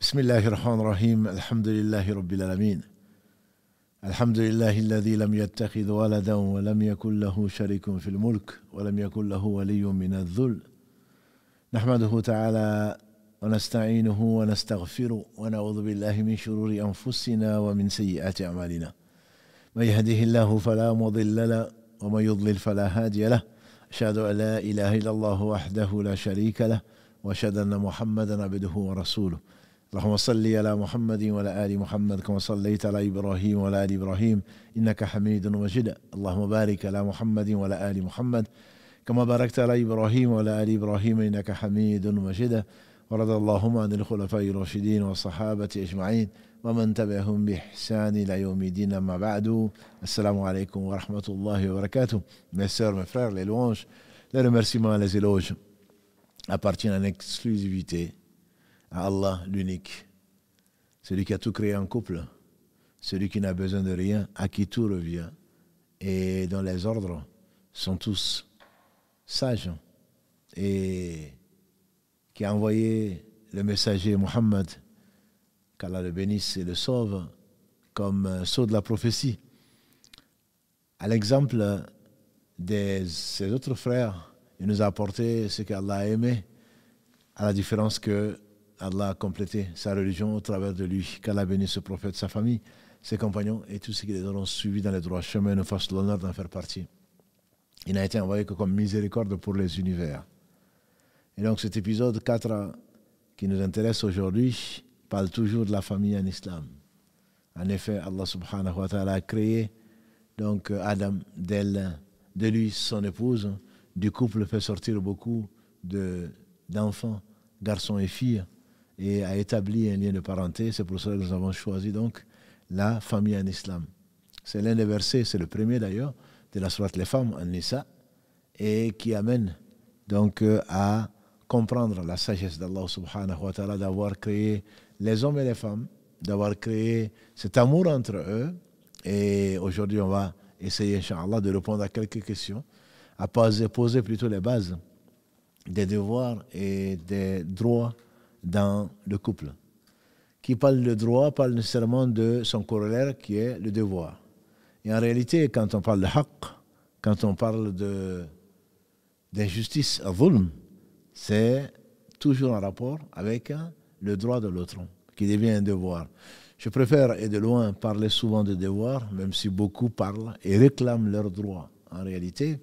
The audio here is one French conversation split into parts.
بسم الله الرحمن الرحيم الحمد لله رب العالمين الحمد لله الذي لم يتخذ ولدا ولم يكن له شريك في الملك ولم يكن له ولي من الذل نحمده تعالى ونستعينه ونستغفره ونعوذ بالله من شرور انفسنا ومن سيئات اعمالنا من يهده الله فلا مضل له ومن يضلل فلا هادي له اشهد ان لا اله الا الله وحده لا شريك له واشهد ان محمدا عبده ورسوله اللهم صل على محمد وعلى آل محمد كما صليت على إبراهيم وعلى آل إبراهيم إنك حميد مجيد اللهم بارك على محمد وعلى آل محمد كما باركت على إبراهيم وعلى آل إبراهيم إنك حميد مجيد ورضى اللهم عن الخلفاء الراشدين والصحابة أجمعين ومن تبعهم بإحسان إلى يوم الدين أما بعد السلام عليكم ورحمة الله وبركاته مسير sœurs, mes frères, les louanges, les remerciements et les éloges à Allah l'unique, celui qui a tout créé en couple, celui qui n'a besoin de rien, à qui tout revient, et dont les ordres sont tous sages, et qui a envoyé le messager Mohammed, qu'Allah le bénisse et le sauve, comme sceau de la prophétie. À l'exemple de ses autres frères, il nous a apporté ce qu'Allah a aimé, à la différence que Allah a complété sa religion au travers de lui. Qu'Allah bénisse ce prophète, sa famille, ses compagnons et tous ceux qui les auront suivis dans les droits chemin nous fassent l'honneur d'en faire partie. Il n'a été envoyé que comme miséricorde pour les univers. Et donc cet épisode 4 qui nous intéresse aujourd'hui parle toujours de la famille en islam. En effet, Allah subhanahu wa ta'ala a créé donc Adam d'elle, de lui, son épouse. Du couple fait sortir beaucoup d'enfants, garçons et filles et a établi un lien de parenté. C'est pour cela que nous avons choisi donc la famille en islam. C'est l'un des versets, c'est le premier d'ailleurs, de la sourate Les femmes en Nisa, et qui amène donc euh, à comprendre la sagesse d'Allah subhanahu wa ta'ala d'avoir créé les hommes et les femmes, d'avoir créé cet amour entre eux. Et aujourd'hui, on va essayer, Inch'Allah, de répondre à quelques questions, à poser plutôt les bases des devoirs et des droits dans le couple. Qui parle de droit parle nécessairement de son corollaire qui est le devoir. Et en réalité, quand on parle de haqq, quand on parle d'injustice zulm, c'est toujours en rapport avec le droit de l'autre, qui devient un devoir. Je préfère, et de loin, parler souvent de devoir, même si beaucoup parlent et réclament leurs droits. En réalité,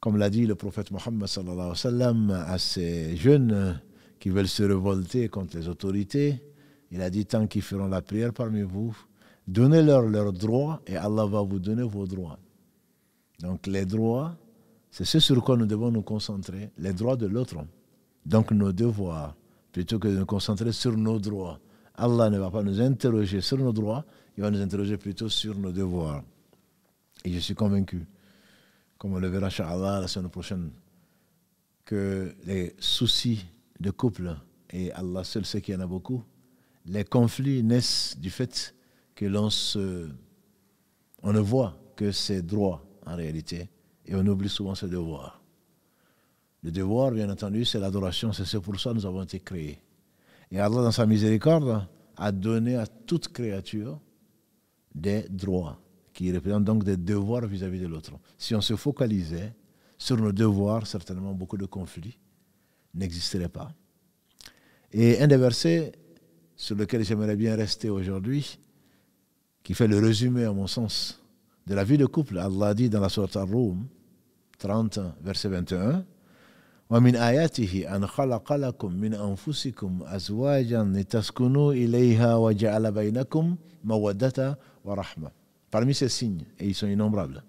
comme l'a dit le prophète Mohammed à ses jeunes, qui veulent se révolter contre les autorités. Il a dit, tant qu'ils feront la prière parmi vous, donnez-leur leurs droits et Allah va vous donner vos droits. Donc les droits, c'est ce sur quoi nous devons nous concentrer, les droits de l'autre. Donc nos devoirs, plutôt que de nous concentrer sur nos droits. Allah ne va pas nous interroger sur nos droits, il va nous interroger plutôt sur nos devoirs. Et je suis convaincu, comme on le verra, Allah la semaine prochaine, que les soucis de couples, et Allah seul sait qu'il y en a beaucoup, les conflits naissent du fait que l'on se, on ne voit que ses droits en réalité, et on oublie souvent ses devoirs. Le devoir, bien entendu, c'est l'adoration, c'est pour ça que nous avons été créés. Et Allah, dans sa miséricorde, a donné à toute créature des droits, qui représentent donc des devoirs vis à -vis de l'autre. Si on se focalisait sur nos devoirs, certainement beaucoup de conflits n'existerait pas. Et un des versets sur lequel j'aimerais bien rester aujourd'hui, qui fait le résumé, à mon sens, de la vie de couple, Allah dit dans la Sourate Ar-Rum, 30, verset 21, Parmi ces signes, et ils sont innombrables,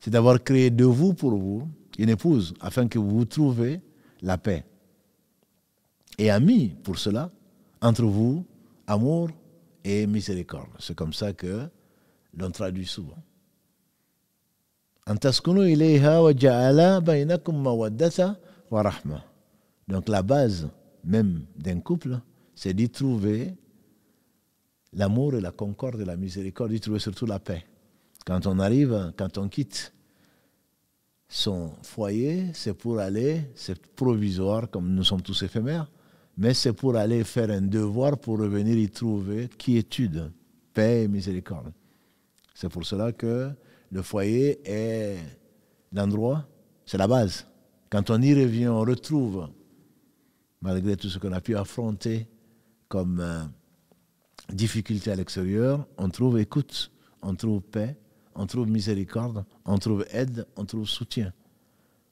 c'est d'avoir créé de vous pour vous une épouse afin que vous trouviez la paix et amis pour cela, entre vous, amour et miséricorde. C'est comme ça que l'on traduit souvent. Donc la base même d'un couple, c'est d'y trouver l'amour et la concorde et la miséricorde, d'y trouver surtout la paix. Quand on arrive, quand on quitte son foyer, c'est pour aller, c'est provisoire, comme nous sommes tous éphémères, mais c'est pour aller faire un devoir pour revenir y trouver quiétude, paix et miséricorde. C'est pour cela que le foyer est l'endroit, c'est la base. Quand on y revient, on retrouve, malgré tout ce qu'on a pu affronter comme euh, difficulté à l'extérieur, on trouve écoute, on trouve paix, on trouve miséricorde, on trouve aide, on trouve soutien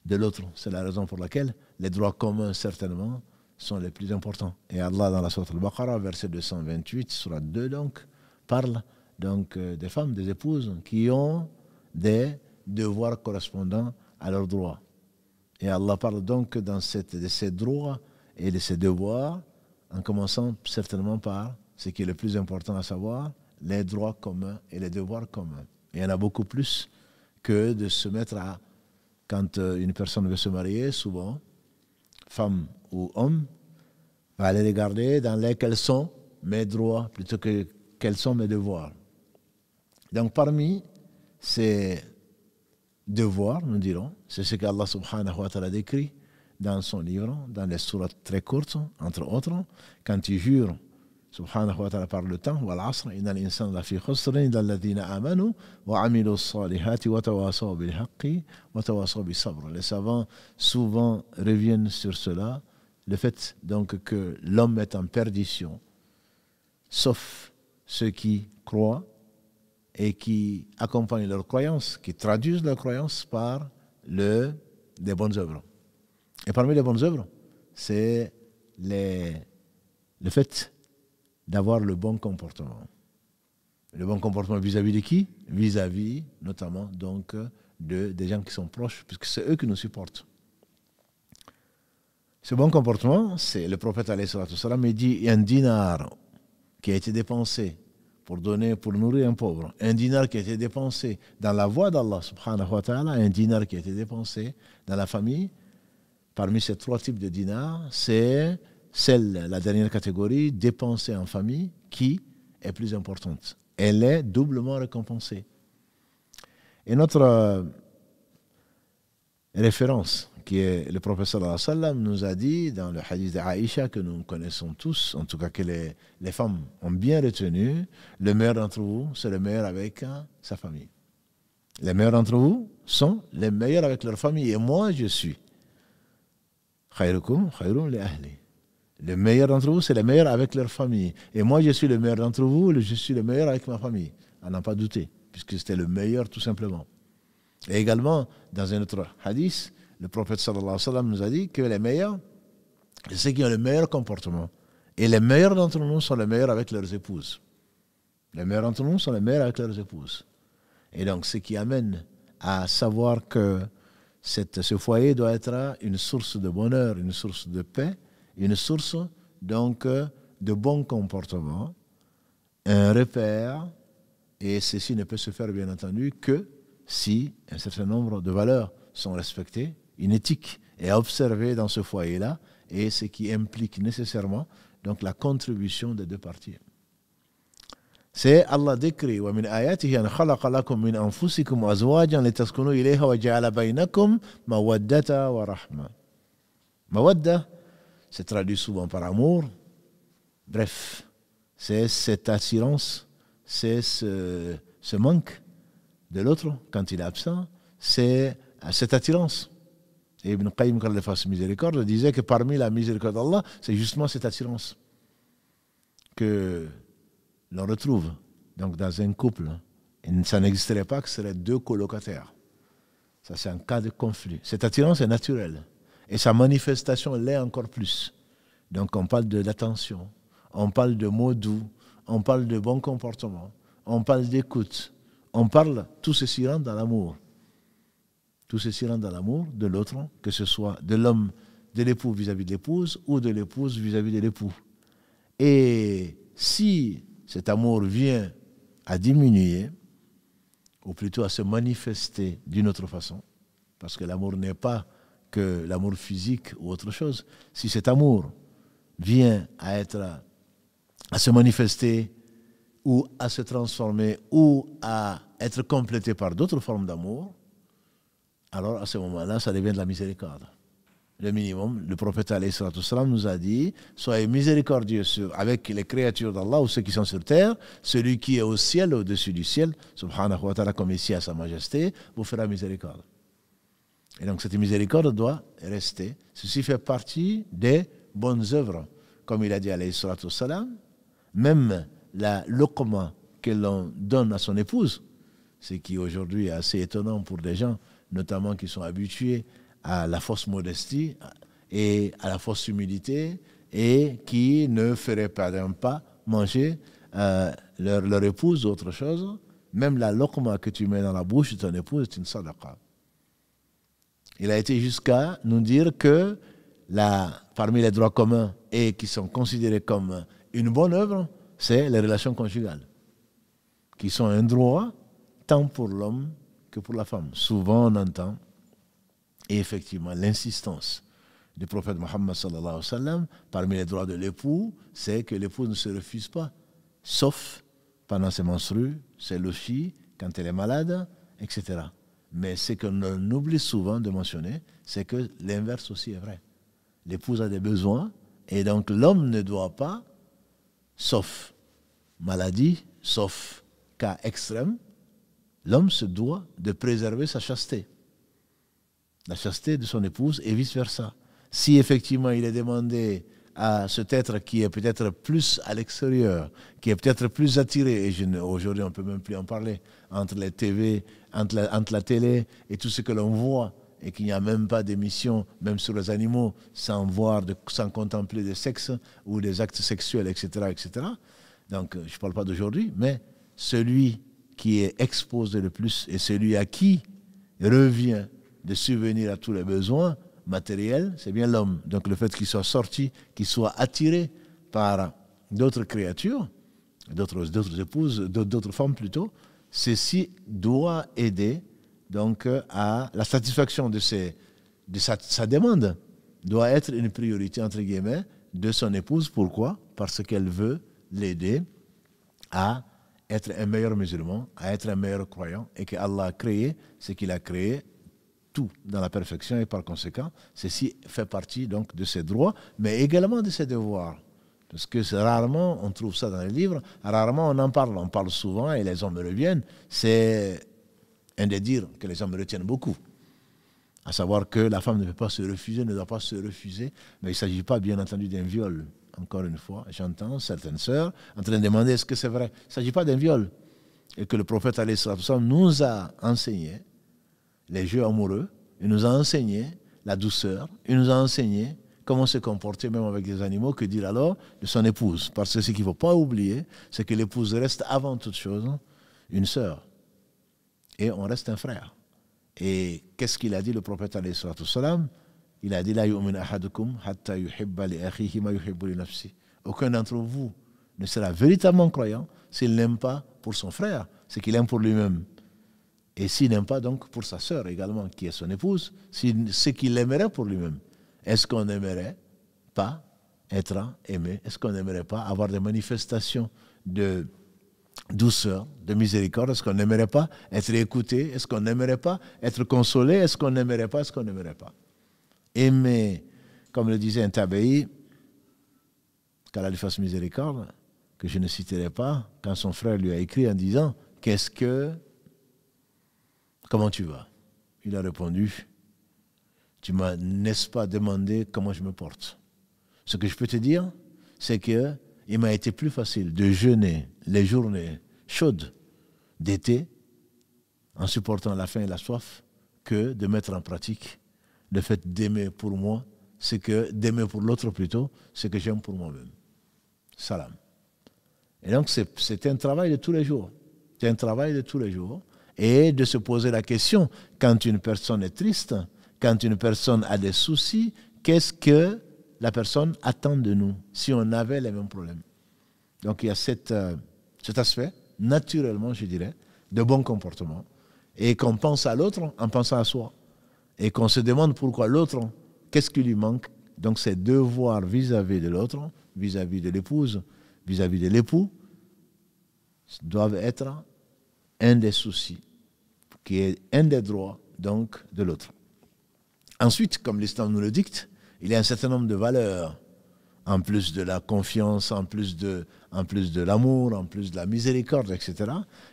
de l'autre. C'est la raison pour laquelle les droits communs, certainement, sont les plus importants. Et Allah, dans la Sourate al-Baqarah, verset 228, Sourate 2, donc, parle donc, euh, des femmes, des épouses qui ont des devoirs correspondants à leurs droits. Et Allah parle donc dans cette, de ces droits et de ces devoirs, en commençant certainement par ce qui est le plus important à savoir, les droits communs et les devoirs communs. Et il y en a beaucoup plus que de se mettre à, quand euh, une personne veut se marier, souvent, femme ou homme, va aller regarder dans lesquels sont mes droits plutôt que quels sont mes devoirs. Donc parmi ces devoirs, nous dirons, c'est ce qu'Allah subhanahu wa ta'ala décrit dans son livre, dans les sourates très courtes, entre autres, quand il jure subhanahu wa ta'ala par le temps, wal l'asr, inna l'insan la fi khusr, inna ladhina amanu, wa amilu salihati, wa tawasaw bil haqqi, wa tawasaw bis sabr. Les savants souvent reviennent sur cela, le fait donc que l'homme est en perdition, sauf ceux qui croient et qui accompagnent leur croyance, qui traduisent leur croyance par le, des bonnes œuvres. Et parmi les bonnes œuvres, c'est le fait d'avoir le bon comportement. Le bon comportement vis-à-vis de qui Vis-à-vis -vis, notamment donc de, des gens qui sont proches, puisque c'est eux qui nous supportent. Ce bon comportement, c'est le prophète il dit un dinar qui a été dépensé pour donner, pour nourrir un pauvre, un dinar qui a été dépensé dans la voie d'Allah subhanahu wa ta'ala, un dinar qui a été dépensé dans la famille, parmi ces trois types de dinars, c'est celle, la dernière catégorie, dépensée en famille, qui est plus importante. Elle est doublement récompensée. Et notre euh, référence qui est le professeur sallam nous a dit dans le hadith d'Aïcha que nous connaissons tous, en tout cas que les, les femmes ont bien retenu, le meilleur d'entre vous, c'est le meilleur avec euh, sa famille. Les meilleurs d'entre vous sont les meilleurs avec leur famille. Et moi, je suis. Le meilleur d'entre vous, c'est le meilleur avec leur famille. Et moi, je suis le meilleur d'entre vous, je suis le meilleur avec ma famille. À n'en pas douter, puisque c'était le meilleur tout simplement. Et également, dans un autre hadith, le prophète sallallahu alayhi wa sallam nous a dit que les meilleurs, c'est ceux qui ont le meilleur comportement. Et les meilleurs d'entre nous sont les meilleurs avec leurs épouses. Les meilleurs d'entre nous sont les meilleurs avec leurs épouses. Et donc, ce qui amène à savoir que cette, ce foyer doit être une source de bonheur, une source de paix, une source donc de bon comportement, un repère, et ceci ne peut se faire bien entendu que si un certain nombre de valeurs sont respectées une éthique est observée dans ce foyer-là et ce qui implique nécessairement donc la contribution des deux parties. C'est Allah décrit Mawadda, c'est traduit souvent par amour. Bref, c'est cette attirance, c'est ce, ce manque de l'autre quand il est absent, c'est cette attirance et Ibn Qayyim, quand il fasse miséricorde, disait que parmi la miséricorde d'Allah, c'est justement cette attirance que l'on retrouve. Donc dans un couple, et ça n'existerait pas que ce seraient deux colocataires. Ça, c'est un cas de conflit. Cette attirance est naturelle. Et sa manifestation l'est encore plus. Donc on parle de l'attention, on parle de mots doux, on parle de bon comportement, on parle d'écoute, on parle, tout ceci rentre dans l'amour. Tout ceci rentre dans l'amour de l'autre, que ce soit de l'homme, de l'époux vis-à-vis de l'épouse, ou de l'épouse vis-à-vis de l'époux. Et si cet amour vient à diminuer, ou plutôt à se manifester d'une autre façon, parce que l'amour n'est pas que l'amour physique ou autre chose, si cet amour vient à être, à se manifester ou à se transformer ou à être complété par d'autres formes d'amour, alors à ce moment-là, ça devient de la miséricorde. Le minimum, le prophète nous a dit Soyez miséricordieux avec les créatures d'Allah ou ceux qui sont sur terre, celui qui est au ciel, au-dessus du ciel, subhanahu wa ta'ala, comme ici à Sa Majesté, vous fera miséricorde. Et donc cette miséricorde doit rester. Ceci fait partie des bonnes œuvres. Comme il a dit salam, même la loquement que l'on donne à son épouse, ce qui aujourd'hui est assez étonnant pour des gens, notamment qui sont habitués à la fausse modestie et à la fausse humilité et qui ne feraient pas pas manger euh, leur, leur, épouse autre chose. Même la lokma que tu mets dans la bouche de ton épouse est une sadaqa. Il a été jusqu'à nous dire que la, parmi les droits communs et qui sont considérés comme une bonne œuvre, c'est les relations conjugales, qui sont un droit tant pour l'homme que pour la femme. Souvent, on entend, et effectivement, l'insistance du prophète Mohammed sallallahu alayhi wa sallam, parmi les droits de l'époux, c'est que l'époux ne se refuse pas, sauf pendant ses menstrues, ses lochies, quand elle est malade, etc. Mais ce qu'on oublie souvent de mentionner, c'est que l'inverse aussi est vrai. L'épouse a des besoins, et donc l'homme ne doit pas, sauf maladie, sauf cas extrême, l'homme se doit de préserver sa chasteté, la chasteté de son épouse et vice-versa. Si effectivement il est demandé à cet être qui est peut-être plus à l'extérieur, qui est peut-être plus attiré, et aujourd'hui on ne peut même plus en parler, entre les TV, entre la, télé et tout ce que l'on voit, et qu'il n'y a même pas d'émission, même sur les animaux, sans voir, sans contempler des sexes ou des actes sexuels, etc. etc. Donc je ne parle pas d'aujourd'hui, mais celui qui est exposé le plus et celui à qui revient de subvenir à tous les besoins matériels, c'est bien l'homme. Donc le fait qu'il soit sorti, qu'il soit attiré par d'autres créatures, d'autres épouses, d'autres femmes plutôt, ceci doit aider donc à la satisfaction de, ses, sa demande, doit être une priorité entre guillemets de son épouse. Pourquoi Parce qu'elle veut l'aider à être un meilleur musulman, à être un meilleur croyant, et que Allah a créé ce qu'il a créé, tout dans la perfection, et par conséquent, ceci fait partie donc de ses droits, mais également de ses devoirs. Parce que rarement on trouve ça dans les livres, rarement on en parle, on parle souvent et les hommes reviennent. C'est un des dires que les hommes retiennent beaucoup. À savoir que la femme ne peut pas se refuser, ne doit pas se refuser, mais il ne s'agit pas bien entendu d'un viol encore une fois, j'entends certaines sœurs en train de demander est-ce que c'est vrai Il ne s'agit pas d'un viol. Et que le prophète nous a enseigné les jeux amoureux, il nous a enseigné la douceur, il nous a enseigné comment se comporter même avec des animaux, que dire alors de son épouse. Parce que ce qu'il ne faut pas oublier, c'est que l'épouse reste avant toute chose une sœur. Et on reste un frère. Et qu'est-ce qu'il a dit le prophète salam il a dit Aucun d'entre vous ne sera véritablement croyant s'il n'aime pas pour son frère ce qu'il aime pour lui-même. Et s'il n'aime pas donc pour sa soeur également, qui est son épouse, ce qu'il aimerait pour lui-même. Est-ce qu'on n'aimerait pas être aimé Est-ce qu'on n'aimerait pas avoir des manifestations de douceur, de miséricorde Est-ce qu'on n'aimerait pas être écouté Est-ce qu'on n'aimerait pas être consolé Est-ce qu'on n'aimerait pas Est-ce qu'on n'aimerait pas aimer, comme le disait un tabéi, a lui fasse miséricorde, que je ne citerai pas, quand son frère lui a écrit en disant Qu'est-ce que. Comment tu vas Il a répondu Tu m'as, n'est-ce pas, demandé comment je me porte Ce que je peux te dire, c'est que il m'a été plus facile de jeûner les journées chaudes d'été en supportant la faim et la soif que de mettre en pratique le fait d'aimer pour moi, c'est que d'aimer pour l'autre plutôt, c'est que j'aime pour moi-même. Salam. Et donc c'est un travail de tous les jours. C'est un travail de tous les jours. Et de se poser la question, quand une personne est triste, quand une personne a des soucis, qu'est-ce que la personne attend de nous si on avait les mêmes problèmes Donc il y a cette, euh, cet aspect, naturellement je dirais, de bon comportement. Et qu'on pense à l'autre en pensant à soi et qu'on se demande pourquoi l'autre, qu'est-ce qui lui manque Donc ses devoirs vis-à-vis de l'autre, vis-à-vis de l'épouse, vis-à-vis de l'époux, doivent être un des soucis, qui est un des droits donc de l'autre. Ensuite, comme l'islam nous le dicte, il y a un certain nombre de valeurs, en plus de la confiance, en plus de, en plus de l'amour, en plus de la miséricorde, etc.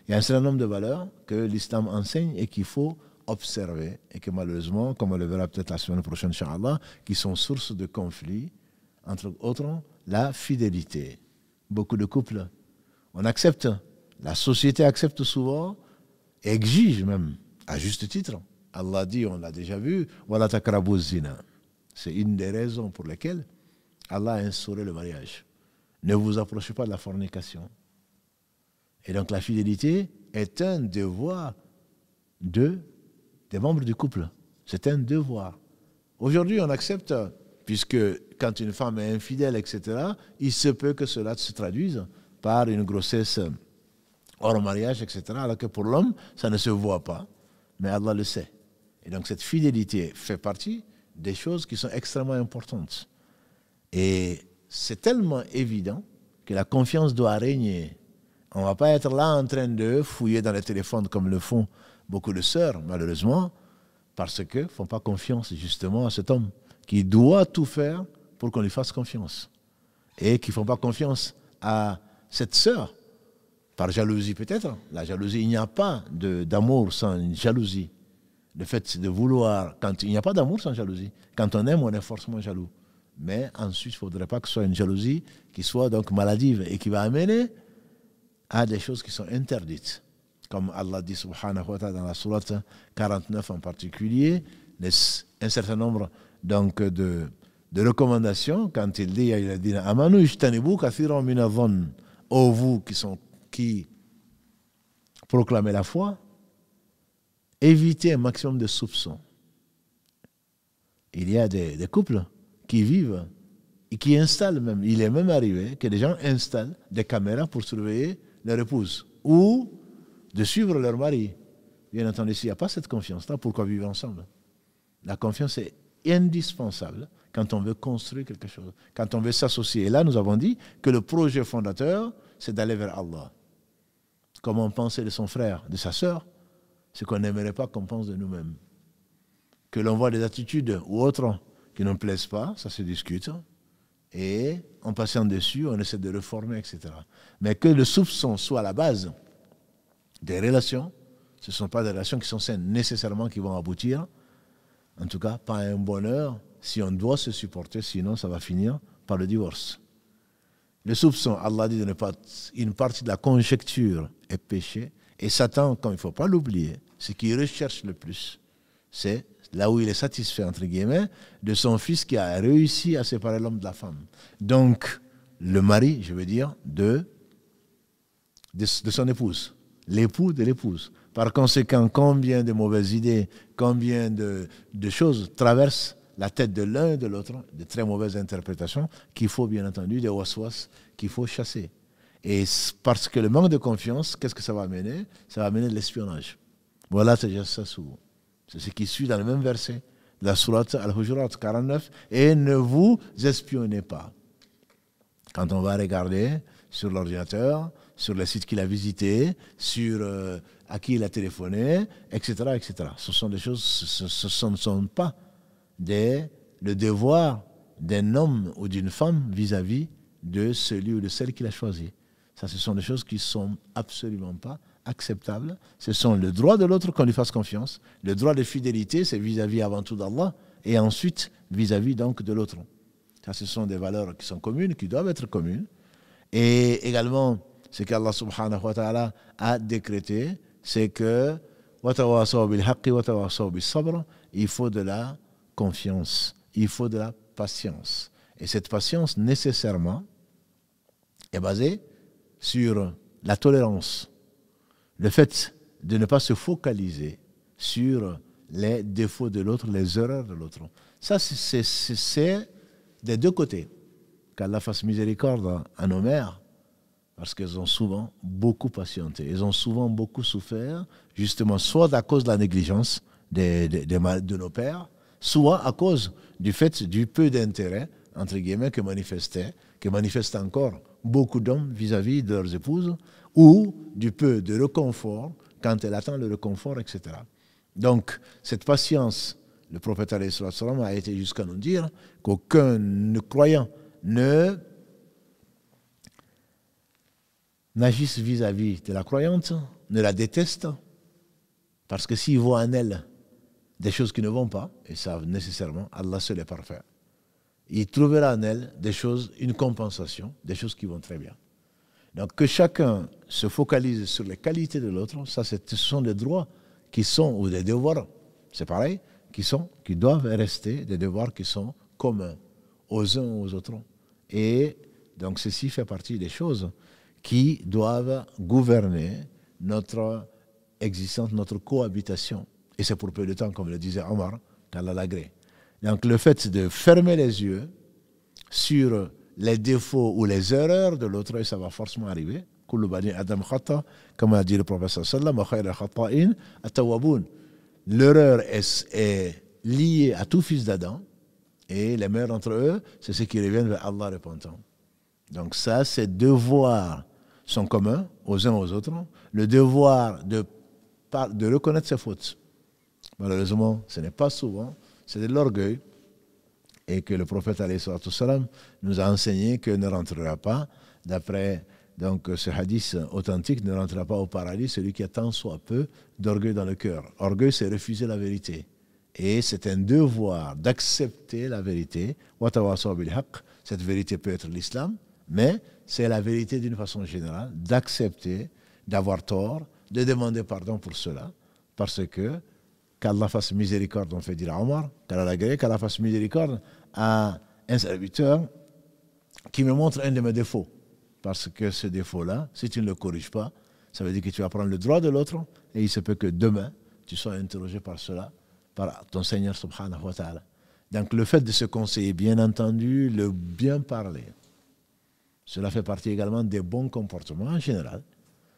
Il y a un certain nombre de valeurs que l'islam enseigne et qu'il faut observer et que malheureusement, comme on le verra peut-être la semaine prochaine, qui sont source de conflits, entre autres la fidélité. Beaucoup de couples, on accepte, la société accepte souvent, exige même, à juste titre. Allah dit, on l'a déjà vu, voilà karabouzina. C'est une des raisons pour lesquelles Allah a instauré le mariage. Ne vous approchez pas de la fornication. Et donc la fidélité est un devoir de des membres du couple. C'est un devoir. Aujourd'hui, on accepte, puisque quand une femme est infidèle, etc., il se peut que cela se traduise par une grossesse hors mariage, etc., alors que pour l'homme, ça ne se voit pas, mais Allah le sait. Et donc cette fidélité fait partie des choses qui sont extrêmement importantes. Et c'est tellement évident que la confiance doit régner. On ne va pas être là en train de fouiller dans les téléphones comme le font beaucoup de sœurs, malheureusement, parce que ne font pas confiance justement à cet homme qui doit tout faire pour qu'on lui fasse confiance. Et qui ne font pas confiance à cette sœur, par jalousie peut-être. La jalousie, il n'y a pas d'amour sans jalousie. Le fait de vouloir, quand il n'y a pas d'amour sans jalousie. Quand on aime, on est forcément jaloux. Mais ensuite, il ne faudrait pas que ce soit une jalousie qui soit donc maladive et qui va amener à des choses qui sont interdites comme Allah dit subhanahu dans la sourate 49 en particulier, un certain nombre donc, de, de recommandations quand il dit il a dit Amanu kathiran Ô vous qui, sont, qui proclamez la foi, évitez un maximum de soupçons. Il y a des, des couples qui vivent et qui installent même, il est même arrivé que des gens installent des caméras pour surveiller leur épouse ou de suivre leur mari. Bien entendu, s'il n'y a pas cette confiance-là, pourquoi vivre ensemble La confiance est indispensable quand on veut construire quelque chose, quand on veut s'associer. Et là, nous avons dit que le projet fondateur, c'est d'aller vers Allah. Comme on pensait de son frère, de sa sœur, ce qu'on n'aimerait pas qu'on pense de nous-mêmes. Que l'on voit des attitudes ou autres qui ne plaisent pas, ça se discute. Et en passant dessus, on essaie de le former, etc. Mais que le soupçon soit la base des relations. Ce ne sont pas des relations qui sont saines nécessairement qui vont aboutir. En tout cas, pas un bonheur si on doit se supporter, sinon ça va finir par le divorce. Le soupçon, Allah dit, une partie de la conjecture est péché. Et Satan, quand il ne faut pas l'oublier, ce qu'il recherche le plus, c'est là où il est satisfait, entre guillemets, de son fils qui a réussi à séparer l'homme de la femme. Donc, le mari, je veux dire, de, de son épouse l'époux de l'épouse. Par conséquent, combien de mauvaises idées, combien de, choses traversent la tête de l'un et de l'autre, de très mauvaises interprétations, qu'il faut bien entendu, des waswas, qu'il faut chasser. Et parce que le manque de confiance, qu'est-ce que ça va amener Ça va amener de l'espionnage. Voilà, c'est ça C'est ce qui suit dans le même verset, la sourate Al-Hujurat 49, et ne vous espionnez pas. Quand on va regarder sur l'ordinateur, sur le sites qu'il a visité, sur euh, à qui il a téléphoné, etc., etc. Ce sont des choses, ce, ne sont pas des, le devoir d'un homme ou d'une femme vis-à-vis de celui ou de celle qu'il a choisi. Ça, ce sont des choses qui ne sont absolument pas acceptables. Ce sont le droit de l'autre qu'on lui fasse confiance. Le droit de fidélité, c'est vis-à-vis avant tout d'Allah et ensuite vis-à-vis donc de l'autre. Ça, ce sont des valeurs qui sont communes, qui doivent être communes. Et également, ce qu'Allah subhanahu wa ta'ala a décrété, c'est que il faut de la confiance, il faut de la patience. Et cette patience, nécessairement, est basée sur la tolérance, le fait de ne pas se focaliser sur les défauts de l'autre, les erreurs de l'autre. Ça, c'est des deux côtés. Qu'Allah fasse miséricorde à nos mères, parce qu'elles ont souvent beaucoup patienté. Elles ont souvent beaucoup souffert, justement, soit à cause de la négligence des, de nos pères, soit à cause du fait du peu d'intérêt, entre guillemets, que manifestaient, que manifestent encore beaucoup d'hommes vis-à-vis de leurs épouses, ou du peu de réconfort quand elles attendent le réconfort, etc. Donc, cette patience, le prophète a été jusqu'à nous dire qu'aucun croyant ne n'agissent vis-à-vis de la croyante, ne la détestent, parce que s'ils voient en elle des choses qui ne vont pas, et savent nécessairement, Allah seul est parfait, il trouvera en elle des choses, une compensation, des choses qui vont très bien. Donc que chacun se focalise sur les qualités de l'autre, ça ce sont des droits qui sont, ou des devoirs, c'est pareil, qui, sont, qui doivent rester des devoirs qui sont communs aux uns aux autres. Et donc ceci fait partie des choses qui doivent gouverner notre existence, notre cohabitation. Et c'est pour peu de temps, comme le disait Omar, qu'Allah lagré. Donc le fait de fermer les yeux sur les défauts ou les erreurs de l'autre, ça va forcément arriver. Adam comme a dit le professeur l'erreur est, liée à tout fils d'Adam, et les mères entre eux, c'est ceux qui reviennent vers Allah repentant. Donc ça, c'est devoir sont communs aux uns aux autres, le devoir de, de reconnaître ses fautes. Malheureusement, ce n'est pas souvent, c'est de l'orgueil. Et que le prophète nous a enseigné que ne rentrera pas, d'après donc ce hadith authentique, ne rentrera pas au paradis celui qui a tant soit peu d'orgueil dans le cœur. Orgueil, c'est refuser la vérité. Et c'est un devoir d'accepter la vérité. Cette vérité peut être l'islam, mais c'est la vérité d'une façon générale, d'accepter d'avoir tort, de demander pardon pour cela, parce que qu'Allah fasse miséricorde, on fait dire à Omar, qu'Allah fasse miséricorde à un serviteur qui me montre un de mes défauts. Parce que ce défaut-là, si tu ne le corriges pas, ça veut dire que tu vas prendre le droit de l'autre et il se peut que demain, tu sois interrogé par cela, par ton Seigneur subhanahu wa ta'ala. Donc le fait de se conseiller, bien entendu, le bien parler, cela fait partie également des bons comportements en général.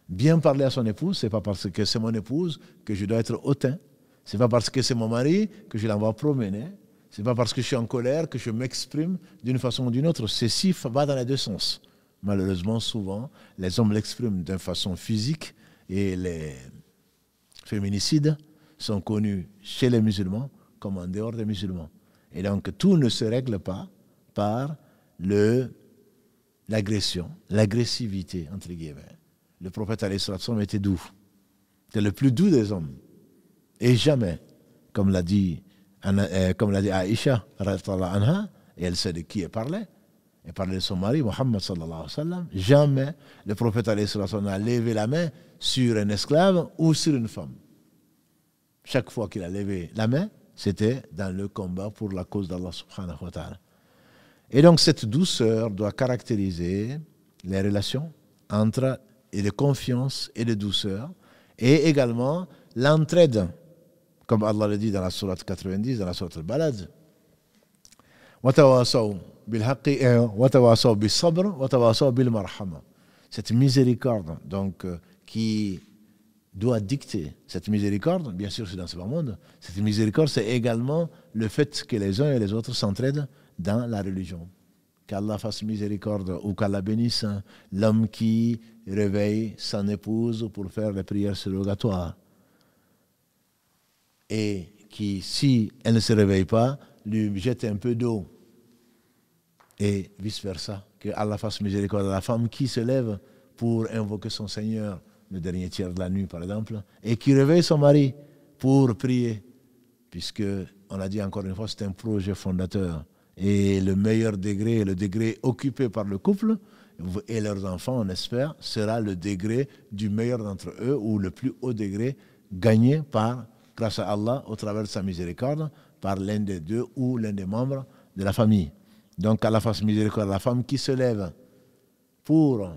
Bien parler à son épouse, c'est pas parce que c'est mon épouse que je dois être hautain. C'est pas parce que c'est mon mari que je l'envoie promener. C'est pas parce que je suis en colère que je m'exprime d'une façon ou d'une autre. Ceci va dans les deux sens. Malheureusement, souvent, les hommes l'expriment d'une façon physique et les féminicides sont connus chez les musulmans comme en dehors des musulmans. Et donc, tout ne se règle pas par le l'agression, l'agressivité, entre guillemets. Le prophète Salam était doux. C'était le plus doux des hommes. Et jamais, comme l'a dit, euh, comme dit Aïcha, et elle sait de qui elle parlait, elle parlait de son mari, Mohammed sallallahu wa sallam, jamais le prophète n'a levé la main sur un esclave ou sur une femme. Chaque fois qu'il a levé la main, c'était dans le combat pour la cause d'Allah subhanahu wa ta'ala. Et donc cette douceur doit caractériser les relations entre et de confiance et de douceur, et également l'entraide, comme Allah le dit dans la Sourate 90, dans la Sourate Al-Balad. Euh, cette miséricorde, donc, euh, qui doit dicter cette miséricorde, bien sûr, c'est dans ce monde. Cette miséricorde, c'est également le fait que les uns et les autres s'entraident dans la religion. Qu'Allah fasse miséricorde ou qu'Allah bénisse hein, l'homme qui réveille son épouse pour faire les prières surrogatoires. Et qui, si elle ne se réveille pas, lui jette un peu d'eau. Et vice-versa. Que Allah fasse miséricorde à la femme qui se lève pour invoquer son Seigneur le dernier tiers de la nuit, par exemple, et qui réveille son mari pour prier. Puisque, on a dit encore une fois, c'est un projet fondateur. Et le meilleur degré, le degré occupé par le couple et leurs enfants, on espère, sera le degré du meilleur d'entre eux ou le plus haut degré gagné par, grâce à Allah, au travers de sa miséricorde, par l'un des deux ou l'un des membres de la famille. Donc, à la face miséricorde, la femme qui se lève pour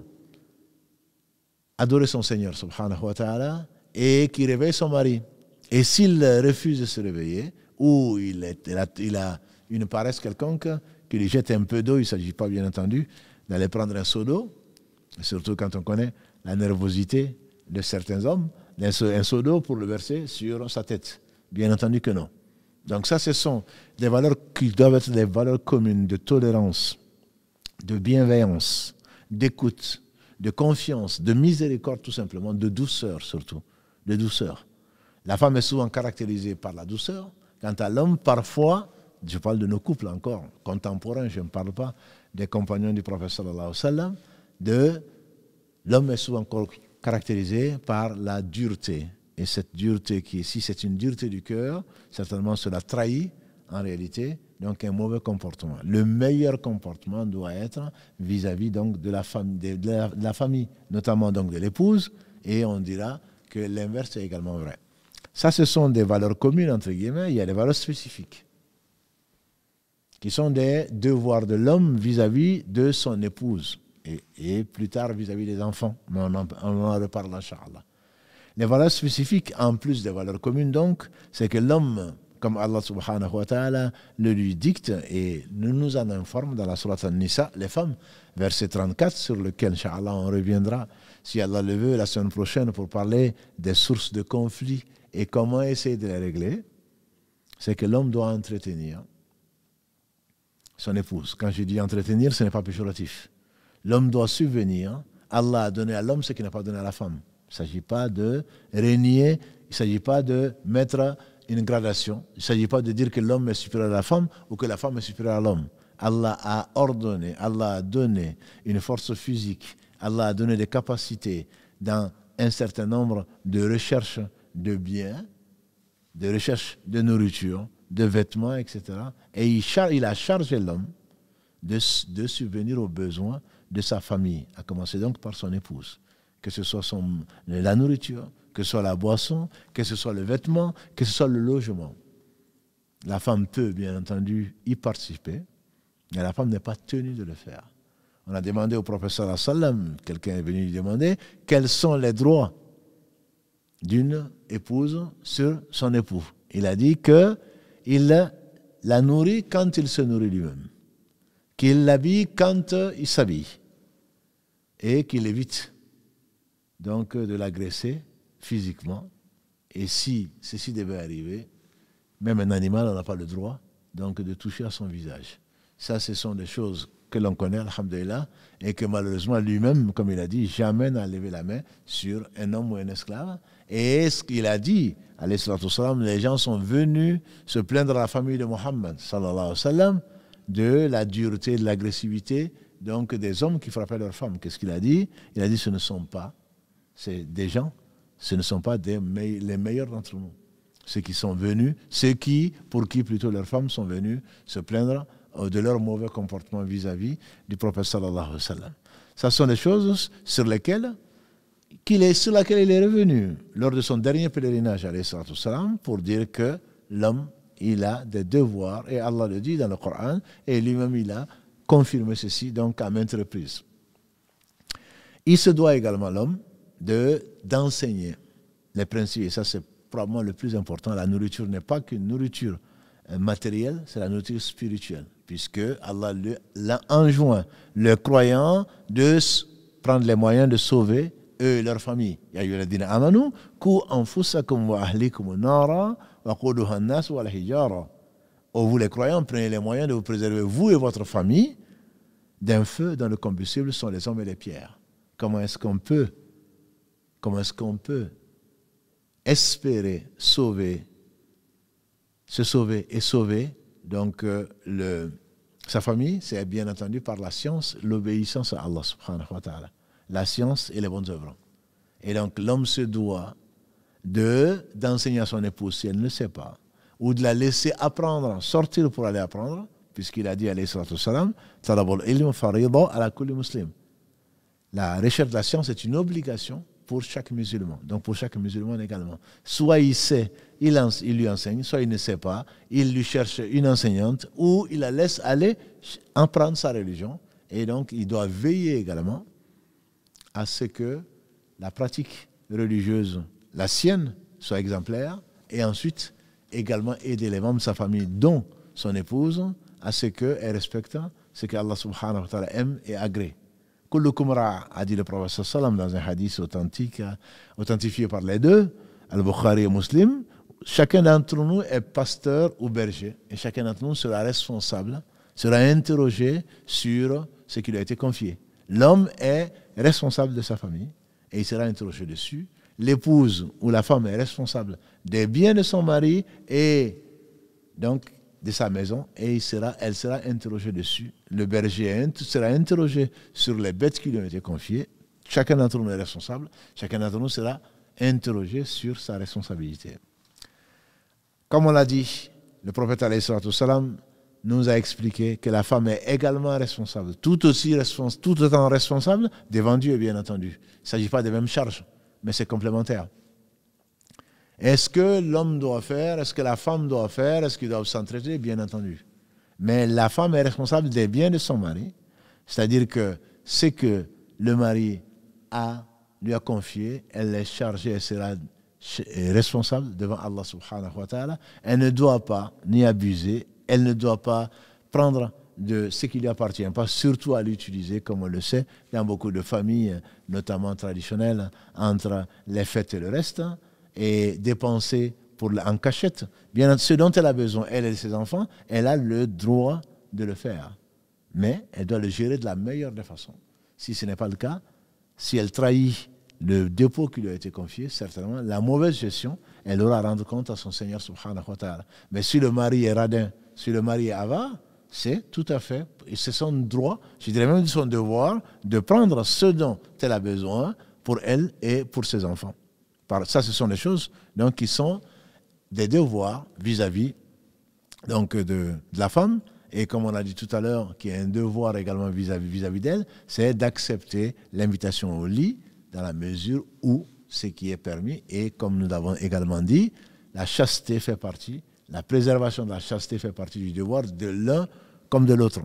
adorer son Seigneur, subhanahu wa ta'ala, et qui réveille son mari. Et s'il refuse de se réveiller, ou il, est, il a une paresse quelconque, qu'il lui jette un peu d'eau, il ne s'agit pas bien entendu d'aller prendre un seau d'eau, surtout quand on connaît la nervosité de certains hommes, un seau d'eau pour le verser sur sa tête. Bien entendu que non. Donc ça, ce sont des valeurs qui doivent être des valeurs communes de tolérance, de bienveillance, d'écoute, de confiance, de miséricorde tout simplement, de douceur surtout, de douceur. La femme est souvent caractérisée par la douceur, quant à l'homme, parfois, je parle de nos couples encore, contemporains, je ne parle pas des compagnons du professeur sallam, de l'homme est souvent encore caractérisé par la dureté. Et cette dureté qui, si c'est une dureté du cœur, certainement cela trahit en réalité donc un mauvais comportement. Le meilleur comportement doit être vis-à-vis donc de la, famille, de la famille, notamment donc de l'épouse, et on dira que l'inverse est également vrai. Ça, ce sont des valeurs communes, entre guillemets, il y a des valeurs spécifiques qui sont des devoirs de l'homme vis-à-vis de son épouse et, plus tard vis-à-vis des enfants. Mais on en, on reparle, Inch'Allah. Les valeurs spécifiques, en plus des valeurs communes, donc, c'est que l'homme, comme Allah subhanahu wa ta'ala le lui dicte et nous nous en informe dans la sourate An-Nisa, les femmes, verset 34, sur lequel, Inch'Allah, on reviendra, si Allah le veut, la semaine prochaine, pour parler des sources de conflits et comment essayer de les régler. C'est que l'homme doit entretenir son épouse. Quand je dis entretenir, ce n'est pas péjoratif. L'homme doit subvenir. Allah a donné à l'homme ce qu'il n'a pas donné à la femme. Il ne s'agit pas de régner, il ne s'agit pas de mettre une gradation. Il ne s'agit pas de dire que l'homme est supérieur à la femme ou que la femme est supérieure à l'homme. Allah a ordonné, Allah a donné une force physique, Allah a donné des capacités dans un certain nombre de recherches de biens, de recherches de nourriture, de vêtements, etc. Et il, il a chargé l'homme de, de subvenir aux besoins de sa famille, à commencer donc par son épouse. Que ce soit son, la nourriture, que ce soit la boisson, que ce soit le vêtement, que ce soit le logement. La femme peut, bien entendu, y participer, mais la femme n'est pas tenue de le faire. On a demandé au professeur Assalam, quelqu'un est venu lui demander, quels sont les droits d'une épouse sur son époux. Il a dit que il la nourrit quand il se nourrit lui-même, qu'il l'habille quand il s'habille, et qu'il évite donc de l'agresser physiquement. Et si ceci devait arriver, même un animal n'a pas le droit donc de toucher à son visage. Ça, ce sont des choses que l'on connaît, alhamdulillah, et que malheureusement lui-même, comme il a dit, jamais n'a levé la main sur un homme ou un esclave, et ce qu'il a dit, les gens sont venus se plaindre à la famille de Mohammed, de la dureté, de l'agressivité, donc des hommes qui frappaient leurs femmes. Qu'est-ce qu'il a dit Il a dit ce ne sont pas c'est des gens, ce ne sont pas les meilleurs d'entre nous. Ceux qui sont venus, ceux qui, pour qui plutôt leurs femmes sont venues se plaindre euh, de leur mauvais comportement vis-à-vis du prophète Ce sont les choses sur lesquelles qu'il est sur laquelle il est revenu lors de son dernier pèlerinage à pour dire que l'homme, il a des devoirs et Allah le dit dans le Coran et lui-même il a confirmé ceci donc à maintes reprises. Il se doit également l'homme de d'enseigner les principes et ça c'est probablement le plus important. La nourriture n'est pas qu'une nourriture euh, matérielle, c'est la nourriture spirituelle puisque Allah l'a enjoint le croyant de prendre les moyens de sauver eux et leurs familles. Ya ayyuhalladhina amanu ku anfusakum wa ahlikum nara wa quduha an-nas wal hijara. vous les croyants, prenez les moyens de vous préserver vous et votre famille d'un feu dont le combustible sont les hommes et les pierres. Comment est-ce qu'on peut Comment est-ce qu'on peut espérer sauver se sauver et sauver donc euh, le sa famille, c'est bien entendu par la science, l'obéissance à Allah subhanahu wa ta'ala la science et les bonnes œuvres. Et donc l'homme se doit de d'enseigner à son épouse si elle ne sait pas, ou de la laisser apprendre, sortir pour aller apprendre, puisqu'il a dit alayhi salatu salam, muslim. La recherche de la science est une obligation pour chaque musulman, donc pour chaque musulman également. Soit il sait, il, il, lui enseigne, soit il ne sait pas, il lui cherche une enseignante, ou il la laisse aller apprendre sa religion. Et donc, il doit veiller également à ce que la pratique religieuse, la sienne, soit exemplaire, et ensuite également aider les membres de sa famille, dont son épouse, à ce qu'elle respecte ce que Allah subhanahu wa ta'ala aime et agrée. kumra, a dit le prophète sallam dans un hadith authentique, authentifié par les deux, Al-Bukhari et Muslim, chacun d'entre nous est pasteur ou berger, et chacun d'entre nous sera responsable, sera interrogé sur ce qui lui a été confié. L'homme est responsable de sa famille et il sera interrogé dessus. L'épouse ou la femme est responsable des biens de son mari et donc de sa maison et il sera, elle sera interrogée dessus. Le berger sera interrogé sur les bêtes qui lui ont été confiées. Chacun d'entre nous est responsable. Chacun d'entre nous sera interrogé sur sa responsabilité. Comme on l'a dit, le prophète salam nous a expliqué que la femme est également responsable, tout, aussi responsable, tout autant responsable devant Dieu, bien entendu. Il ne s'agit pas des mêmes charges, mais c'est complémentaire. Est-ce que l'homme doit faire Est-ce que la femme doit faire Est-ce qu'ils doivent s'entraider Bien entendu. Mais la femme est responsable des biens de son mari, c'est-à-dire que ce que le mari a, lui a confié, elle est chargée, elle sera responsable devant Allah subhanahu wa ta'ala. Elle ne doit pas ni abuser elle ne doit pas prendre de ce qui lui appartient pas, surtout à l'utiliser, comme on le sait, dans beaucoup de familles, notamment traditionnelles, entre les fêtes et le reste, et dépenser pour en cachette. Bien ce dont elle a besoin, elle et ses enfants, elle a le droit de le faire. Mais elle doit le gérer de la meilleure des façons. Si ce n'est pas le cas, si elle trahit le dépôt qui lui a été confié, certainement, la mauvaise gestion, elle aura à rendre compte à son Seigneur subhanahu wa ta'ala. Mais si le mari est radin, si le mari avare, c'est tout à fait, c'est son droit, je dirais même son devoir, de prendre ce dont elle a besoin pour elle et pour ses enfants. ça, ce sont les choses donc, qui sont des devoirs vis-à-vis donc, de, la femme. Et comme on a dit tout à l'heure, qui est un devoir également vis-à-vis vis d'elle, c'est d'accepter l'invitation au lit dans la mesure où ce qui est permis. Et comme nous l'avons également dit, la chasteté fait partie la préservation de la chasteté fait partie du devoir de l'un comme de l'autre.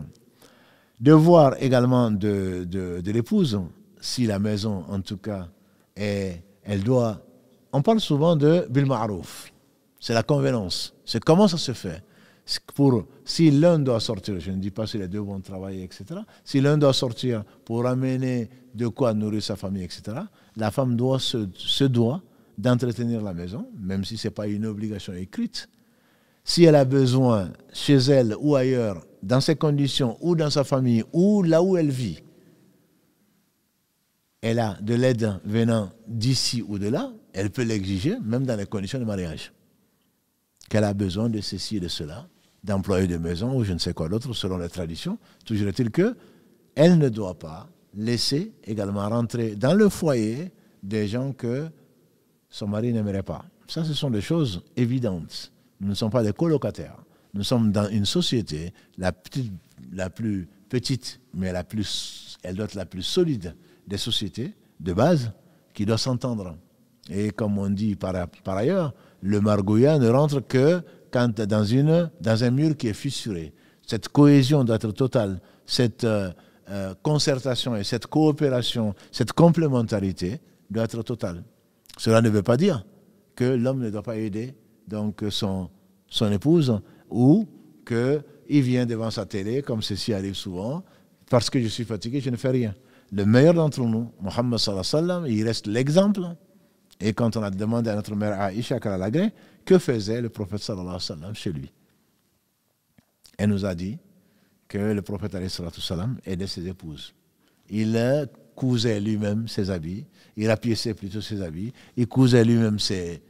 Devoir également de, l'épouse, si la maison en tout cas, elle doit... On parle souvent de bil c'est la convenance, c'est comment ça se fait. Pour, si l'un doit sortir, je ne dis pas si les deux vont travailler, etc., si l'un doit sortir pour amener de quoi nourrir sa famille, etc., la femme doit se, se doit d'entretenir la maison, même si ce n'est pas une obligation écrite, si elle a besoin, chez elle ou ailleurs, dans ses conditions, ou dans sa famille, ou là où elle vit, elle a de l'aide venant d'ici ou de là, elle peut l'exiger, même dans les conditions de mariage. Qu'elle a besoin de ceci et de cela, d'employés de maison ou je ne sais quoi d'autre, selon les traditions, Toujours est-il qu'elle ne doit pas laisser également rentrer dans le foyer des gens que son mari n'aimerait pas. Ça, ce sont des choses évidentes. Nous ne sommes pas des colocataires. Nous sommes dans une société, la, plus petite, mais elle doit être la plus solide des sociétés de base, qui doit s'entendre. Et comme on dit par, ailleurs, le margouillat ne rentre que quand dans, une, dans un mur qui est fissuré. Cette cohésion doit être totale, cette euh, euh, concertation et cette coopération, cette complémentarité doit être totale. Cela ne veut pas dire que l'homme ne doit pas aider donc son, son épouse, ou qu'il vient devant sa télé, comme ceci arrive souvent, parce que je suis fatigué, je ne fais rien. Le meilleur d'entre nous, Mohammed sallallahu sallam, il reste l'exemple. Et quand on a demandé à notre mère Aïcha que faisait le prophète sallallahu sallam chez lui Elle nous a dit que le prophète sallam aidait ses épouses. Il cousait lui-même ses habits, il appuyait plutôt ses habits, il cousait lui-même ses,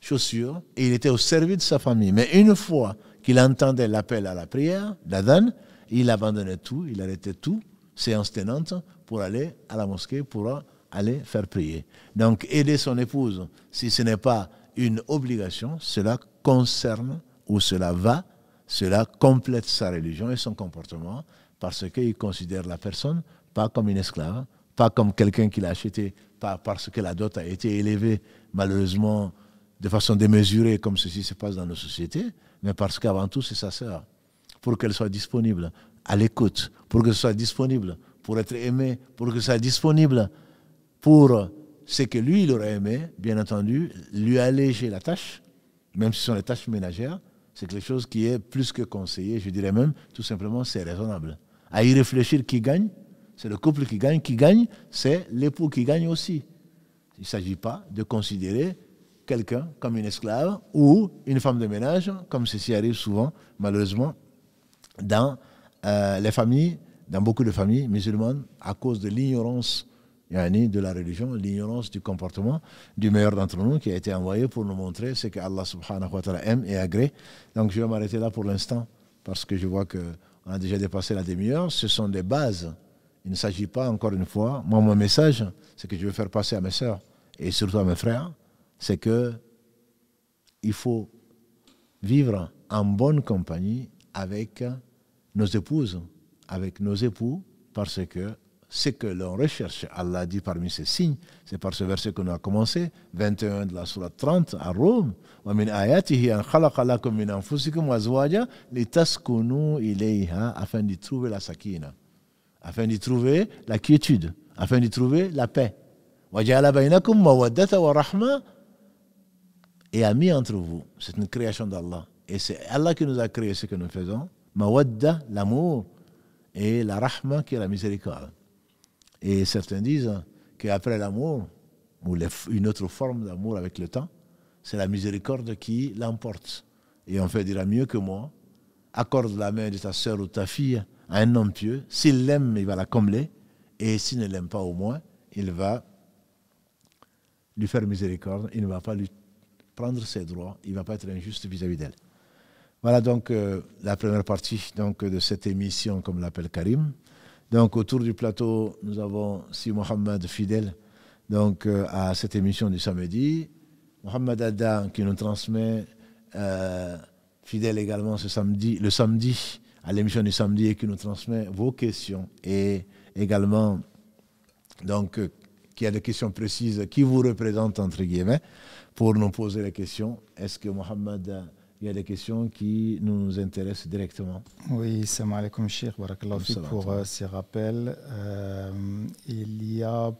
chaussures et il était au service de sa famille. Mais une fois qu'il entendait l'appel à la prière d'Adam, il abandonnait tout, il arrêtait tout, séance tenante, pour aller à la mosquée, pour aller faire prier. Donc aider son épouse, si ce n'est pas une obligation, cela concerne ou cela va, cela complète sa religion et son comportement, parce qu'il considère la personne pas comme une esclave, pas comme quelqu'un qu'il a acheté, pas parce que la dot a été élevée malheureusement de façon démesurée, comme ceci se passe dans nos sociétés, mais parce qu'avant tout, c'est sa sœur. Pour qu'elle soit disponible, à l'écoute, pour que soit disponible, pour être aimée, pour que soit disponible pour ce que lui, il aurait aimé, bien entendu, lui alléger la tâche, même si ce sont les tâches ménagères, c'est quelque chose qui est plus que conseillé, je dirais même, tout simplement, c'est raisonnable. À y réfléchir, qui gagne C'est le couple qui gagne. Qui gagne C'est l'époux qui gagne aussi. Il ne s'agit pas de considérer quelqu'un comme une esclave ou une femme de ménage, comme ceci arrive souvent, malheureusement, dans euh, les familles, dans beaucoup de familles musulmanes, à cause de l'ignorance de la religion, l'ignorance du comportement du meilleur d'entre nous qui a été envoyé pour nous montrer ce que Allah subhanahu wa ta'ala aime et agrée. Donc je vais m'arrêter là pour l'instant parce que je vois qu'on a déjà dépassé la demi-heure. Ce sont des bases. Il ne s'agit pas, encore une fois, moi mon message, c'est que je veux faire passer à mes soeurs et surtout à mes frères, c'est que il faut vivre en bonne compagnie avec nos épouses, avec nos époux, parce que ce que l'on recherche, Allah dit parmi ces signes, c'est par ce verset qu'on a commencé, 21 de la surah 30 à Rome, afin d'y trouver la sakina, afin d'y trouver la quiétude, afin d'y trouver la paix et a entre vous. C'est une création d'Allah. Et c'est Allah qui nous a créé ce que nous faisons. Mawadda, l'amour, et la rahma, qui est la miséricorde. Et certains disent qu'après l'amour, ou une autre forme d'amour avec le temps, c'est la miséricorde qui l'emporte. Et on fait dire mieux que moi, accorde la main de ta soeur ou ta fille à un homme pieux. S'il l'aime, il va la combler. Et s'il ne l'aime pas au moins, il va lui faire miséricorde. Il ne va pas lui prendre ses droits, il ne va pas être injuste vis-à-vis d'elle. Voilà donc euh, la première partie donc, de cette émission, comme l'appelle Karim. Donc autour du plateau, nous avons Si Mohamed fidèle donc, euh, à cette émission du samedi. Mohamed Adda qui nous transmet, euh, fidèle également ce samedi, le samedi, à l'émission du samedi et qui nous transmet vos questions et également donc euh, qui a des questions précises qui vous représentent entre guillemets pour nous poser la question. Est-ce que Mohamed, il y a des questions qui nous intéressent directement Oui, salam alaikum, Cheikh, pour euh, ces rappels. Euh, il y a,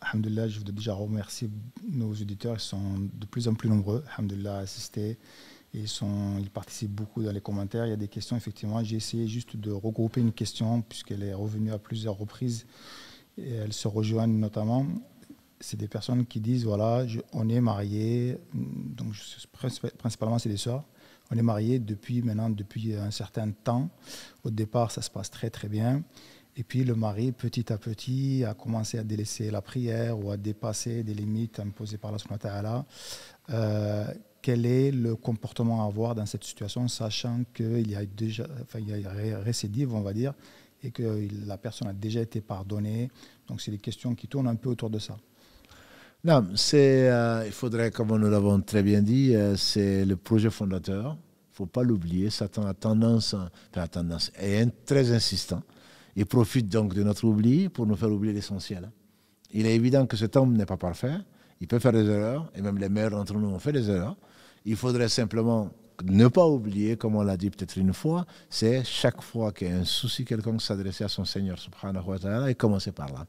alhamdoulilah, je voudrais déjà remercier nos auditeurs, ils sont de plus en plus nombreux, alhamdoulilah, assistés. Ils, sont, ils participent beaucoup dans les commentaires. Il y a des questions, effectivement. J'ai essayé juste de regrouper une question, puisqu'elle est revenue à plusieurs reprises. Et elles se rejoignent notamment c'est des personnes qui disent voilà, on est marié mm, donc principalement c'est des soeurs On est marié depuis maintenant depuis un certain temps. Au départ, ça se passe très très bien. Et puis le mari, petit à petit, a commencé à délaisser la prière ou à dépasser des limites imposées par la Sunna euh, quel est le comportement à avoir dans cette situation, sachant qu'il y a déjà, enfin, il y a récidive, on va dire, et que la personne a déjà été pardonnée. Donc c'est des questions qui tournent un peu autour de ça. Non, c'est, euh, il faudrait, comme nous l'avons très bien dit, euh, c'est le projet fondateur. Il ne faut pas l'oublier. Satan a tendance, à tendance, est très insistant. Il profite donc de notre oubli pour nous faire oublier l'essentiel. Il est évident que cet homme n'est pas parfait. Il peut faire des erreurs, et même les meilleurs d'entre nous ont fait des erreurs. Il faudrait simplement ne pas oublier, comme on l'a dit peut-être une fois, c'est chaque fois qu'il y a un souci quelconque s'adresser à son Seigneur subhanahu wa ta'ala et commencer par là.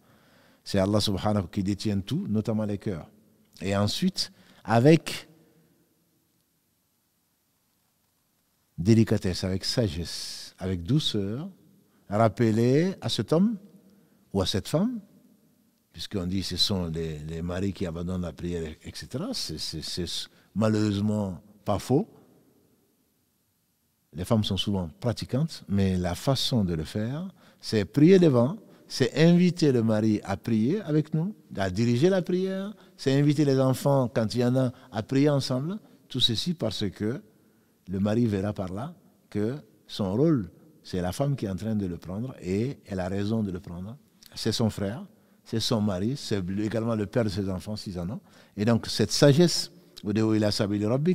C'est Allah subhanahu qui détient tout, notamment les cœurs. Et ensuite, avec délicatesse, avec sagesse, avec douceur, rappeler à cet homme ou à cette femme, puisqu'on dit que ce sont les, les, maris qui abandonnent la prière, etc. C'est malheureusement pas faux. Les femmes sont souvent pratiquantes, mais la façon de le faire, c'est prier devant, c'est inviter le mari à prier avec nous, à diriger la prière, c'est inviter les enfants, quand il y en a, à prier ensemble. Tout ceci parce que le mari verra par là que son rôle, c'est la femme qui est en train de le prendre et elle a raison de le prendre. C'est son frère, c'est son mari, c'est également le père de ses enfants s'ils en ont. Et donc cette sagesse, Allah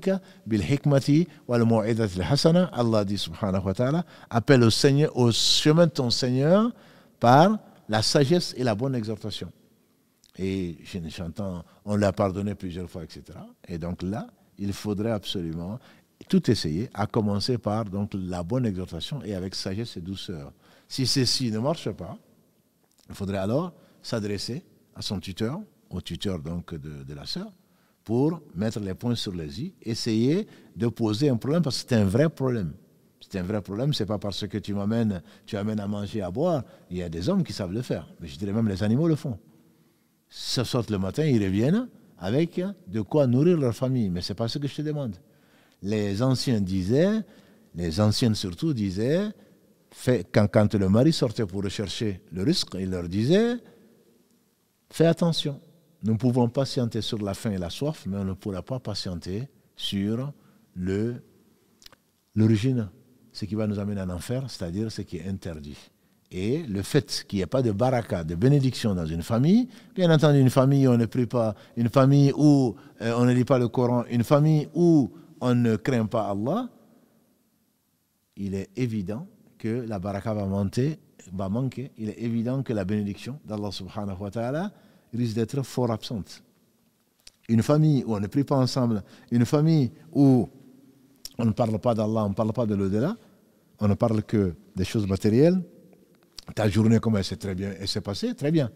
dit subhanahu wa ta'ala, appelle au Seigneur, au chemin de ton Seigneur par la sagesse et la bonne exhortation. Et j'entends, on l'a pardonné plusieurs fois, etc. Et donc là, il faudrait absolument tout essayer, à commencer par donc, la bonne exhortation et avec sagesse et douceur. Si ceci ne marche pas, il faudrait alors s'adresser à son tuteur, au tuteur donc de, la sœur, pour mettre les points sur les i, essayer de poser un problème, parce que c'est un vrai problème. C'est un vrai problème. C'est pas parce que tu m'amènes, tu amènes à manger, à boire. Il y a des hommes qui savent le faire. Mais je dirais même les animaux le font. Ils sortent le matin, ils reviennent avec de quoi nourrir leur famille. Mais c'est pas ce que je te demande. Les anciens disaient, les anciennes surtout disaient, quand, quand, le mari sortait pour rechercher le risque, il leur disait Fais attention, nous pouvons patienter sur la faim et la soif, mais on ne pourra pas patienter sur l'origine ce qui va nous amener en enfer, c'est-à-dire ce qui est interdit. Et le fait qu'il n'y ait pas de baraka, de bénédiction dans une famille, bien entendu, une famille où on ne prie pas, une famille où euh, on ne lit pas le Coran, une famille où on ne craint pas Allah, il est évident que la baraka va va manquer. Il est évident que la bénédiction d'Allah subhanahu wa ta'ala risque d'être fort absente. Une famille où on ne prie pas ensemble, une famille où on ne parle pas d'Allah, on ne parle pas de l'au-delà. On ne parle que des choses matérielles. Ta journée, comment elle s'est très bien, et s'est passée, très bien.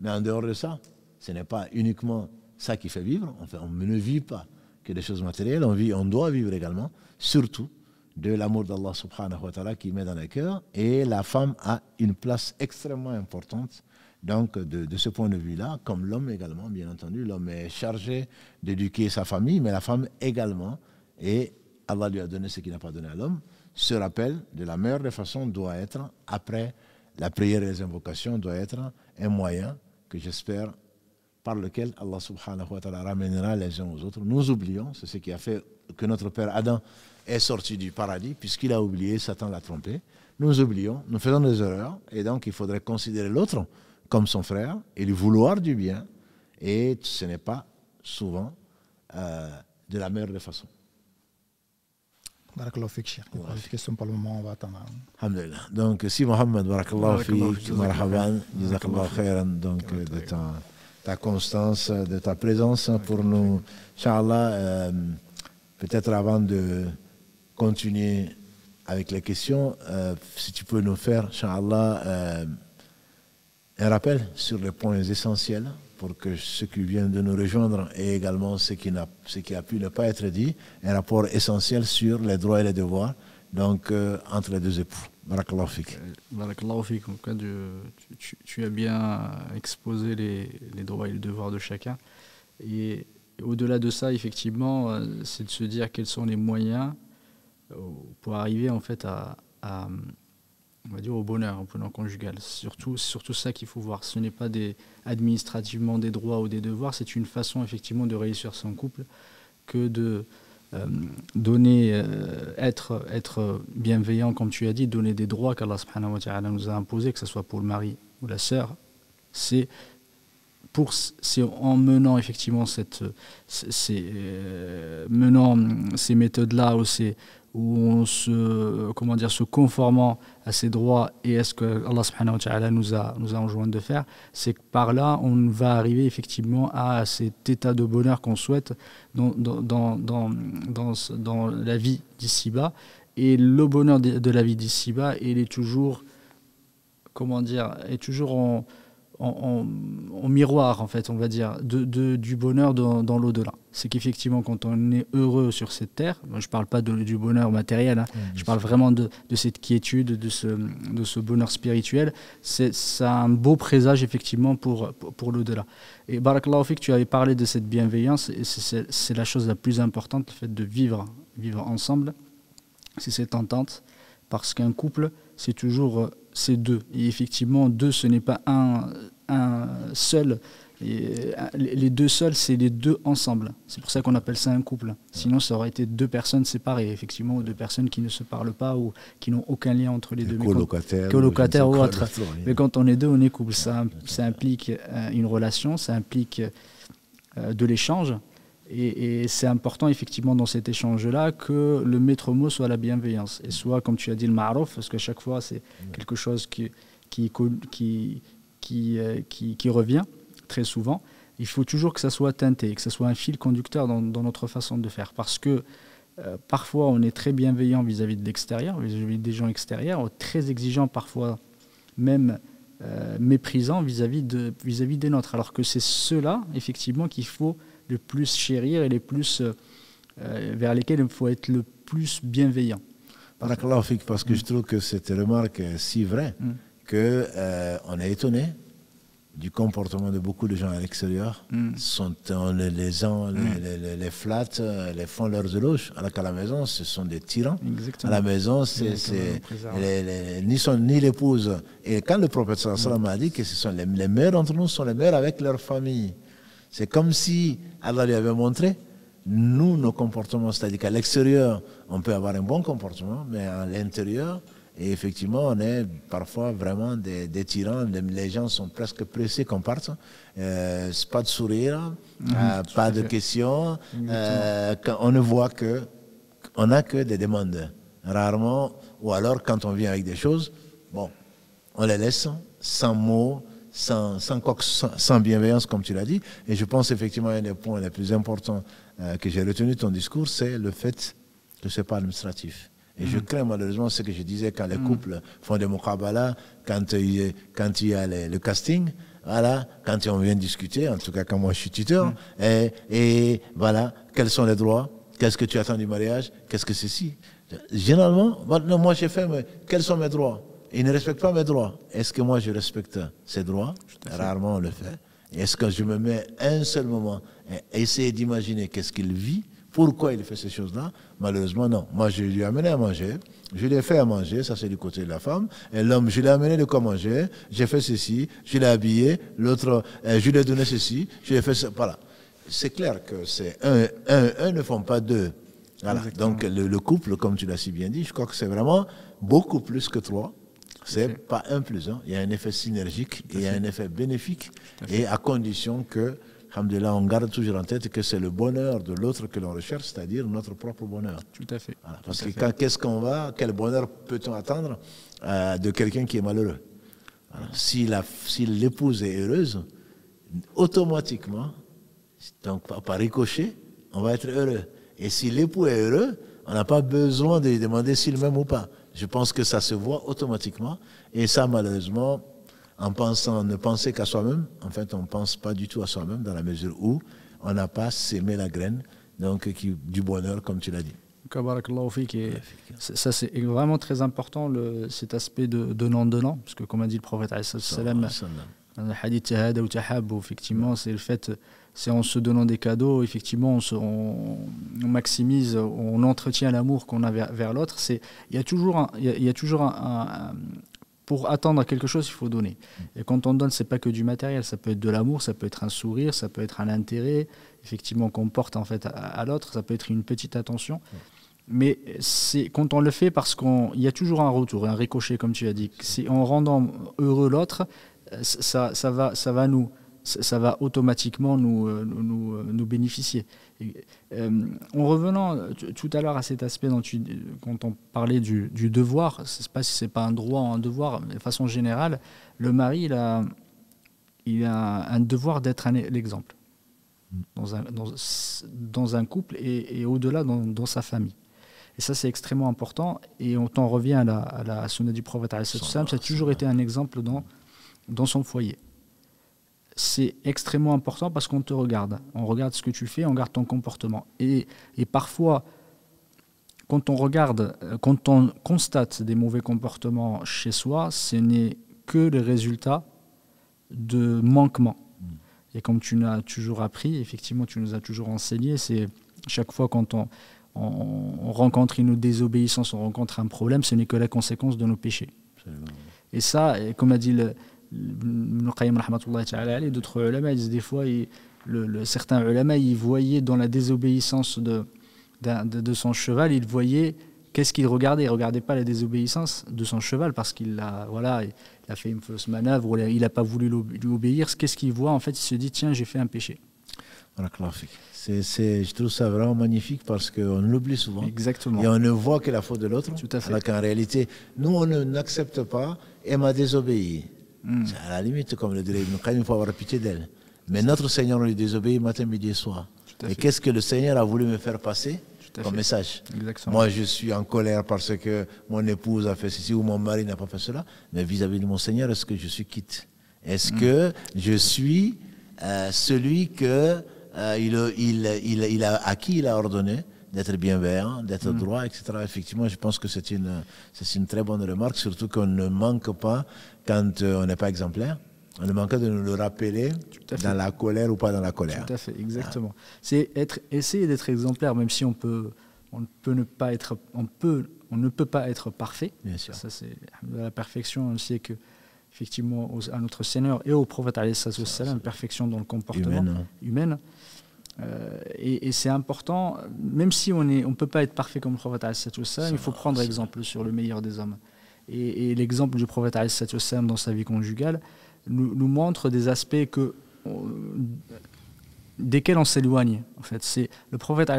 Mais en dehors de ça, ce n'est pas uniquement ça qui fait vivre. Enfin, on ne vit pas que des choses matérielles. On vit, on doit vivre également, surtout de l'amour d'Allah subhanahu wa ta'ala qui met dans les cœurs. Et la femme a une place extrêmement importante. Donc, de, de ce point de vue-là, comme l'homme également, bien entendu, l'homme est chargé d'éduquer sa famille, mais la femme également est Allah lui a donné ce qu'il n'a pas donné à l'homme, ce rappel de la meilleure des façons doit être, après la prière et les invocations, doit être un moyen que j'espère par lequel Allah subhanahu wa ta'ala ramènera les uns aux autres. Nous oublions, c'est ce qui a fait que notre père Adam est sorti du paradis, puisqu'il a oublié, Satan l'a trompé. Nous oublions, nous faisons des erreurs, et donc il faudrait considérer l'autre comme son frère et lui vouloir du bien, et ce n'est pas souvent euh, de la meilleure des façons. Barakallahu fik, Cheikh. Il y a pour le moment, on va attendre. Hein. Alhamdulillah. Donc, si Mohamed, Barakallahu fik, Marhaban, Jazakallahu khairan, donc euh, de ta, ta constance, euh, de ta présence pour nous. Inch'Allah, euh, peut-être avant de continuer avec les questions, euh, si tu peux nous faire, Inch'Allah, euh, un rappel sur les points essentiels pour que ce qui vient de nous rejoindre et également ce qui, a, ce qui a pu ne pas être dit, un rapport essentiel sur les droits et les devoirs donc, euh, entre les deux époux. fik. Euh, fik. Tu, tu, tu, as bien exposé les, les, droits et les devoirs de chacun. Et, au-delà de ça, effectivement, euh, c'est de se dire quels sont les moyens pour arriver en fait à on va dire, au bonheur, au plan conjugal. c'est surtout ça qu'il faut voir. Ce n'est pas administrativement des droits ou des devoirs, c'est une façon effectivement de réussir son couple que de euh, donner, euh, être, être bienveillant, comme tu as dit, donner des droits qu'Allah nous a imposés, que ce soit pour le mari ou la sœur. C'est pour, en menant effectivement cette, c'est euh, menant ces méthodes-là ou ces, où on se, comment dire, se conformant à ses droits et à ce que Allah nous a, nous a enjoint de faire, c'est que par là, on va arriver effectivement à cet état de bonheur qu'on souhaite dans, dans, dans, dans, dans la vie d'ici-bas. Et le bonheur de, la vie d'ici-bas, il est toujours, comment dire, est toujours en en, miroir, en fait, on va dire, du bonheur dans, l'au-delà. C'est qu'effectivement, quand on est heureux sur cette terre, je ne parle pas du bonheur matériel, hein. je parle vraiment de, cette quiétude, de ce, bonheur spirituel, c'est un beau présage, effectivement, pour, pour, l'au-delà. Et fait que tu avais parlé de cette bienveillance, et c'est la chose la plus importante, le fait de vivre, vivre ensemble, c'est cette entente, parce qu'un couple, c'est toujours euh, ces deux. Et effectivement, deux, ce n'est pas un, un seul. Euh, les deux seuls, c'est les deux ensemble. C'est pour ça qu'on appelle ça un couple. Sinon, ça aurait été deux personnes séparées, effectivement, ou deux personnes qui ne se parlent pas ou qui n'ont aucun lien entre les deux. Colocataires. Colocataires ou autre. Mais hein. quand on est deux, on est couple. Ça, ça implique euh, une relation, ça implique de l'échange, et, c'est important, effectivement, dans cet échange-là, que le maître mot soit la bienveillance et soit, comme tu as dit, le ma'ruf, parce qu'à chaque fois, c'est quelque chose euh, qui, qui, revient très souvent. Il faut toujours que ça soit teinté, que ça soit un fil conducteur dans, notre façon de faire. Parce que euh, parfois, on est très bienveillant vis-à-vis de l'extérieur, vis-à-vis des gens extérieurs, très exigeant parfois, même méprisants euh, méprisant vis-à-vis de, vis, -vis des nôtres. Alors que c'est cela effectivement, qu'il faut le plus chérir et les plus, euh, euh, vers lesquels il faut être le plus bienveillant. Parce que je trouve que cette remarque est si vraie qu'on mm. que euh, on est étonné du comportement de beaucoup de gens à l'extérieur. Mm. Sont, on les, les, mm. les, les, les, font leurs éloges, alors qu'à la maison, ce sont des tyrans. À la maison, c'est ni, son, ni l'épouse. Et quand le prophète sallallahu a dit que ce sont les, mères d'entre nous sont les mères avec leur famille, c'est comme si Allah lui avait montré. Nous, nos comportements, c'est-à-dire qu'à l'extérieur, on peut avoir un bon comportement, mais à l'intérieur, et effectivement, on est parfois vraiment des, tyrans. Les gens sont presque pressés qu'on parte. Euh, pas de sourire, euh, mm-hmm. pas de questions. Euh, on ne voit que, on n'a que des demandes. Rarement, ou alors quand on vient avec des choses, bon, on les laisse sans mots, sans, sans, sans, bienveillance, comme tu l'as dit. Et je pense effectivement un des points les plus importants euh, que j'ai retenu de ton discours, c'est le fait que ce n'est pas administratif. Et je mm. crains malheureusement ce que je disais quand les mm. couples font des mokabala, quand il y a, le casting, voilà, quand on vient discuter, en tout cas quand moi je suis tuteur, mm. et, voilà, quels sont les droits, qu'est-ce que tu attends du mariage, qu'est-ce que ceci. Généralement, moi j'ai fait, mais quels sont mes droits il ne respecte pas mes droits. Est-ce que moi je respecte ses droits Rarement on le fait. Est-ce que je me mets un seul moment à essayer d'imaginer qu'est-ce qu'il vit pourquoi il fait ces choses-là Malheureusement, non. Moi, je lui ai amené à manger, je lui fait à manger, ça c'est du côté de la femme, et l'homme, je l'ai amené de quoi manger, j'ai fait ceci, je l'ai habillé, l'autre, euh, je lui ai donné ceci, je lui ai fait ça, voilà. C'est clair que c'est un, un, ne font pas deux. Voilà. Donc le couple, comme tu l'as si bien dit, je crois que c'est vraiment beaucoup plus que trois. C'est pas un plus Il y a un effet synergique, il y a un effet bénéfique, et à condition que, on garde toujours en tête que c'est le bonheur de l'autre que l'on recherche, c'est-à-dire notre propre bonheur. Tout à fait. Parce que que qu'est-ce qu'on va, quel bonheur peut-on attendre euh, de quelqu'un qui est malheureux ah. Si l'épouse est heureuse, automatiquement, donc par ricochet, on va être heureux. Et si l'époux est heureux, on n'a pas besoin de lui demander s'il m'aime ou pas. Je pense que ça se voit automatiquement. Et ça, malheureusement, en pensant, ne penser qu'à soi-même, en fait, on ne pense pas du tout à soi-même dans la mesure où on n'a pas sémé la graine donc, qui, du bonheur, comme tu l'as dit. ça, c'est vraiment très important, le, cet aspect de donnant-donnant, parce que comme a dit le prophète, effectivement, c'est le fait c'est en se donnant des cadeaux, effectivement, on, maximise, on entretient l'amour qu'on a vers, l'autre. C'est il y a toujours, un, y a, toujours un, pour attendre quelque chose, il faut donner. Et quand on donne, c'est pas que du matériel, ça peut être de l'amour, ça peut être un sourire, ça peut être un intérêt, effectivement, qu'on porte en fait à, l'autre, ça peut être une petite attention. Mais c'est quand on le fait parce qu'on, y a toujours un retour, un ricochet, comme tu as dit. c'est en rendant heureux l'autre, ça, ça va, ça va nous ça va automatiquement nous, euh, euh, nous, bénéficier. Euh, en revenant tout à l'heure à cet aspect dont tu, quand on parlait du, du devoir, je ne sais pas si ce n'est pas un droit ou un devoir, mais de façon générale, le mari, il a, il a un devoir d'être e-, l'exemple dans un, dans, un couple et, et au-delà dans, sa famille. Et ça, c'est extrêmement important. Et on t'en revient à la, à la du prophète. Ça a toujours été un exemple dans, dans son foyer c'est extrêmement important parce qu'on te regarde. On regarde ce que tu fais, on regarde ton comportement. Et, et parfois, quand on regarde, euh, quand on constate des mauvais comportements chez soi, ce n'est que le résultat de manquements. Et comme tu nous as toujours appris, effectivement, tu nous as toujours enseigné, c'est chaque fois quand on, on, rencontre une désobéissance, on rencontre un problème, ce n'est que la conséquence de nos péchés. Et ça, comme a dit le, ta'ala d'autres ulama disent des fois le, certains ulama ils voyaient dans la désobéissance de, de, son cheval il voyait qu'est-ce qu'il regardait il regardait pas la désobéissance de son cheval parce qu'il a voilà il a fait une fausse manœuvre il n'a pas voulu lui obéir qu'est-ce qu'il voit en fait il se dit tiens j'ai fait un péché c'est, c'est, je trouve ça vraiment magnifique parce qu'on l'oublie souvent. Exactement. Et on ne voit que la faute de l'autre. Tout à fait. Alors qu'en réalité, nous, on n'accepte pas, m'a désobéi Mm. C'est à la limite, comme le dirait Ibn Qayyim, il faut avoir pitié d'elle. Mais notre Seigneur, lui désobéit matin, midi et soir. Et qu'est-ce que le Seigneur a voulu me faire passer comme message Moi, je suis en colère parce que mon épouse a fait ceci ou mon mari n'a pas fait cela. Mais vis-à-vis de mon Seigneur, est-ce que je suis quitte Est-ce mm. que je suis euh, celui que euh, il, il, il, il, a, à qui il a ordonné d'être bienveillant, d'être mm. droit, etc. Effectivement, je pense que c'est une, c'est une très bonne remarque, surtout qu'on ne manque pas quand euh, on n'est pas exemplaire. On ne manque de nous le rappeler dans la colère ou pas dans la colère. Tout à fait, exactement. Ah. C'est être, essayer d'être exemplaire, même si on peut, on peut ne pas être, on peut, on ne peut pas être parfait. Bien sûr. Ça c'est la perfection. On sait que effectivement à notre Seigneur et au Prophète une perfection dans le comportement humain. Hein. Euh, et, c'est important, même si on ne on peut pas être parfait comme le Prophète il faut prendre exemple sur le meilleur des hommes. Et, l'exemple du prophète dans sa vie conjugale nous, montre des aspects que, desquels on s'éloigne. En fait, c'est le prophète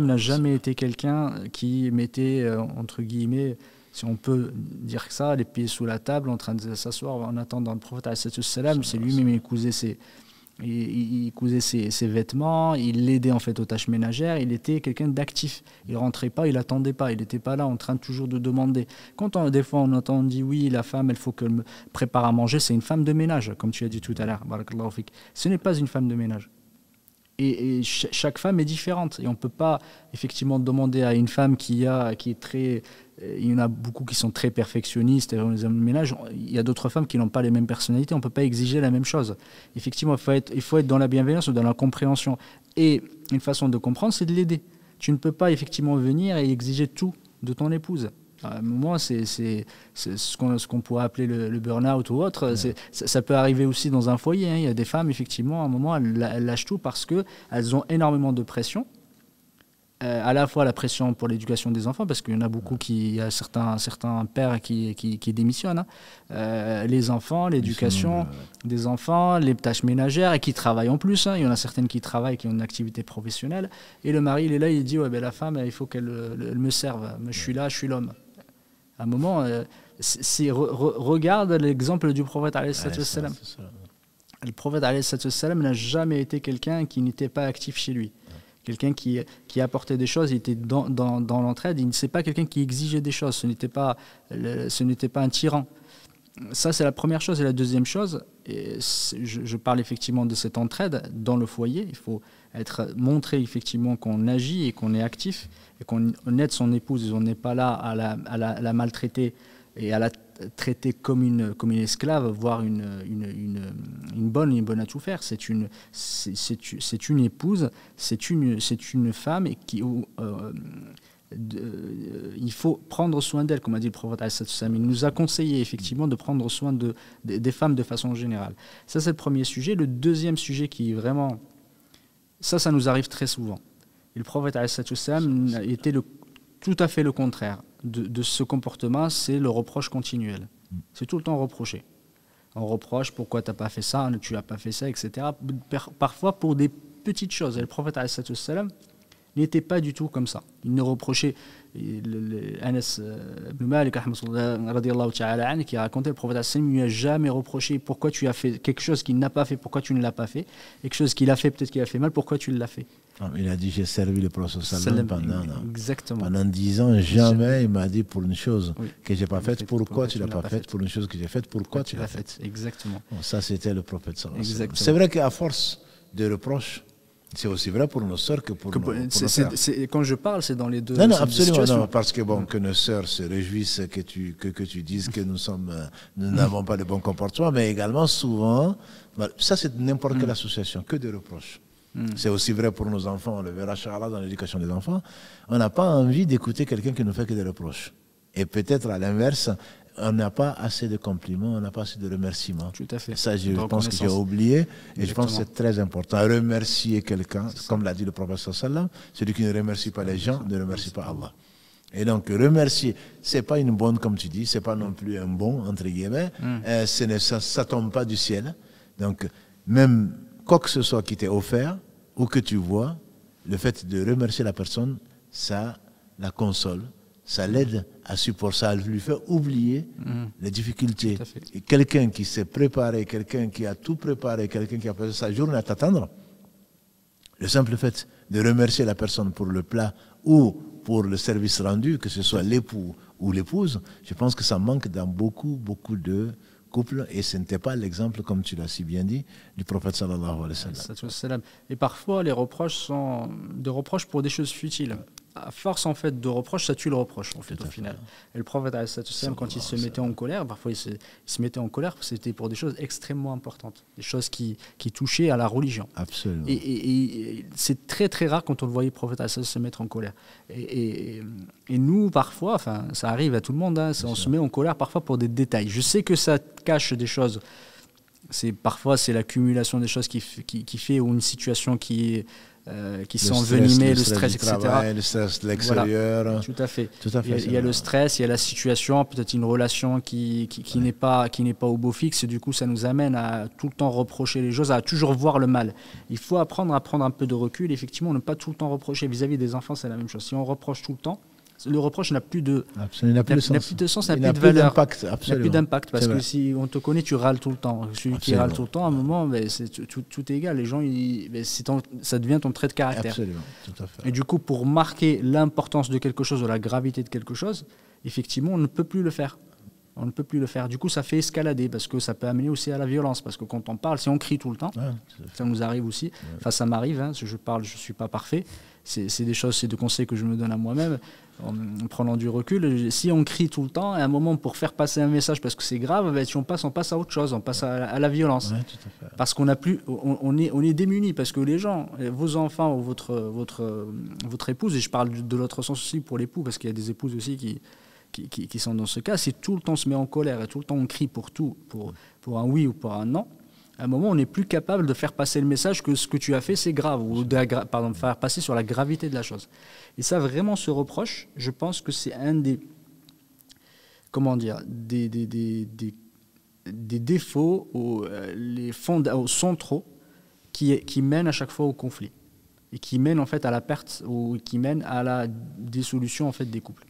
n'a jamais été quelqu'un qui mettait euh, entre guillemets, si on peut dire que ça, les pieds sous la table en train de s'asseoir en attendant le prophète c'est lui-même écousé ses, il, cousait ses, vêtements, il l'aidait en fait aux tâches ménagères, il était quelqu'un d'actif. Il rentrait pas, il attendait pas, il n'était pas là en train toujours de demander. Quand on, des fois on entend dit oui, la femme, elle faut qu'elle me prépare à manger, c'est une femme de ménage, comme tu as dit tout à l'heure, Ce n'est pas une femme de ménage. Et, chaque femme est différente. Et on ne peut pas effectivement demander à une femme qui, a, qui est très euh, il y en a beaucoup qui sont très perfectionnistes et les hommes de ménage. Il y a d'autres femmes qui n'ont pas les mêmes personnalités. On ne peut pas exiger la même chose. Effectivement, il faut, être, il faut être dans la bienveillance ou dans la compréhension. Et une façon de comprendre, c'est de l'aider. Tu ne peux pas effectivement venir et exiger tout de ton épouse. À un moment, c'est ce qu'on ce pourrait appeler le, le burn-out ou autre. Ça, peut arriver aussi dans un foyer. Hein. Il y a des femmes, effectivement, à un moment, elles, elles lâchent tout parce qu'elles ont énormément de pression euh, à la fois la pression pour l'éducation des enfants, parce qu'il y en a beaucoup qui, y a certains, certains pères qui, qui, démissionnent, hein. euh, les enfants, l'éducation des enfants, les tâches ménagères, et qui travaillent en plus. Hein. Il y en a certaines qui travaillent, qui ont une activité professionnelle, et le mari, il est là, il dit, ouais, ben, la femme, il faut qu'elle me serve, je suis là, je suis l'homme. À un moment, euh, regarde l'exemple du prophète, ouais, le prophète, n'a jamais été quelqu'un qui n'était pas actif chez lui quelqu'un qui, qui apportait des choses, il était dans, l'entraide, il ne s'est pas quelqu'un qui exigeait des choses, ce n'était pas, ce n'était pas un tyran. Ça, c'est la première chose. Et la deuxième chose, et je, parle effectivement de cette entraide dans le foyer. Il faut être montré effectivement qu'on agit et qu'on est actif et qu'on aide son épouse. On n'est pas là à la, à la, à la maltraiter et à la traitée comme une, comme une esclave, voire une, bonne, une bonne à tout faire. C'est une, c'est une épouse, c'est une, c'est une femme et qui, euh, euh, il faut prendre soin d'elle, comme a dit le prophète al Il nous a conseillé effectivement de prendre soin de, des femmes de façon générale. Ça, c'est le premier sujet. Le deuxième sujet qui est vraiment. Ça, ça nous arrive très souvent. le prophète al était tout à fait le contraire de, ce comportement, c'est le reproche continuel. Mm. C'est tout le temps reproché. On reproche pourquoi tu n'as pas fait ça, tu n'as pas fait ça, etc. Parfois pour des petites choses. Et le prophète n'était pas du tout comme ça. Il ne reprochait Anas euh, ibn Malik qui a raconté le prophète ne lui a jamais reproché pourquoi tu as fait quelque chose qu'il n'a pas fait, pourquoi tu ne l'as pas fait, quelque chose qu'il a fait, peut-être qu'il a fait mal, pourquoi tu l'as fait. Il a dit j'ai servi le prophète Salam pendant, exactement. pendant ans. Jamais il m'a dit pour une chose que j'ai pas faite. Pourquoi tu l'as pas faite Pour une chose que j'ai faite. Pourquoi tu l'as faite Exactement. ça c'était le prophète Salam. C'est vrai qu'à force de reproches, c'est aussi vrai pour nos sœurs que pour, nos, quand je parle, c'est dans les deux. Non, non, absolument. Non, parce que bon, que nos sœurs se réjouissent que tu que, que tu dises que nous sommes, euh, nous n'avons pas de bon comportement, mais également souvent, ça c'est n'importe quelle mm. association, que des reproches. Mm. C'est aussi vrai pour nos enfants. On le verra, Charles, dans l'éducation des enfants. On n'a pas envie d'écouter quelqu'un qui nous fait que des reproches. Et peut-être à l'inverse, on n'a pas assez de compliments, on n'a pas assez de remerciements. Tout à fait. Ça, je pense que j'ai oublié. Et je pense que c'est très important. Remercier quelqu'un, comme l'a dit le prophète sallam, celui qui ne remercie pas les gens ne remercie pas Allah. Et donc, remercier, c'est pas une bonne, comme tu dis, c'est pas non plus un bon, entre guillemets. Ça mm. Euh, ce ne, ça, tombe pas du ciel. Donc, même quoi que ce soit qui t'est offert, où que tu vois, le fait de remercier la personne, ça la console, ça l'aide à supporter, ça lui fait oublier mm-hmm. les difficultés. Et quelqu'un qui s'est préparé, quelqu'un qui a tout préparé, quelqu'un qui a passé sa journée à t'attendre, le simple fait de remercier la personne pour le plat ou pour le service rendu, que ce soit l'époux ou l'épouse, je pense que ça manque dans beaucoup, beaucoup de, couple, et ce n'était pas l'exemple, comme tu l'as si bien dit, du prophète sallallahu alayhi wa sallam. Et parfois, les reproches sont des reproches pour des choses futiles à force en fait de reproches, ça tue le reproche en fait au final. Et le prophète quand il se mettait en colère, parfois il se, mettait en colère, c'était pour des choses extrêmement importantes, des choses qui, touchaient à la religion. Absolument. Et, c'est très très rare quand on le voyait le prophète se mettre en colère. Et, nous parfois, enfin ça arrive à tout le monde, hein, on se met en colère parfois pour des détails. Je sais que ça cache des choses c'est parfois c'est l'accumulation des choses qui, qui, fait ou une situation qui est euh, qui sont venimés, le, stress, etc. le stress de l'extérieur. Tout à fait. il, y a, le stress, il y a la situation, peut-être une relation qui, qui, n'est pas, qui n'est pas au beau fixe. Et du coup, ça nous amène à tout le temps reprocher les choses, à toujours voir le mal. Il faut apprendre à prendre un peu de recul. Effectivement, ne pas tout le temps reprocher. vis à -vis des enfants, c'est la même chose. Si on reproche tout le temps, le reproche n'a plus de n'a plus, de sens, n'a plus de, n'a plus valeur, d'impact, n'a plus d'impact parce que si on te connaît, tu râles tout le temps. Celui qui râle tout le temps, à un moment, ben, tout, est égal. Les gens, ben, ça devient ton trait de caractère. Absolument, Et du coup, pour marquer l'importance de quelque chose, ou la gravité de quelque chose, effectivement, on ne peut plus le faire. On ne peut plus le faire. Du coup, ça fait escalader parce que ça peut amener aussi à la violence. Parce que quand on parle, si on crie tout le temps, ça nous arrive aussi. Enfin, ça m'arrive. si hein, je parle, je suis pas parfait. c'est des choses, c'est des conseils que je me donne à moi-même en, prenant du recul, si on crie tout le temps, à un moment pour faire passer un message parce que c'est grave, ben, si on passe, on passe à autre chose, on passe à, la violence. Parce qu'on plus, on, est, on est démuni parce que les gens, vos enfants ou votre, votre, votre épouse, et je parle de, l'autre sens aussi pour l'époux parce qu'il y a des épouses aussi qui, qui, sont dans ce cas, si tout le temps on se met en colère et tout le temps on crie pour tout, pour, pour un oui ou pour un non, à un moment, on n'est plus capable de faire passer le message que ce que tu as fait, c'est grave, ou pardon, de faire passer sur la gravité de la chose. Et ça, vraiment, se reproche, je pense que c'est un des. Comment dire Des, des, des, des, défauts aux, euh, les aux centraux qui, qui mènent à chaque fois au conflit et qui mène en fait à la perte ou qui mène à la dissolution en fait des couples.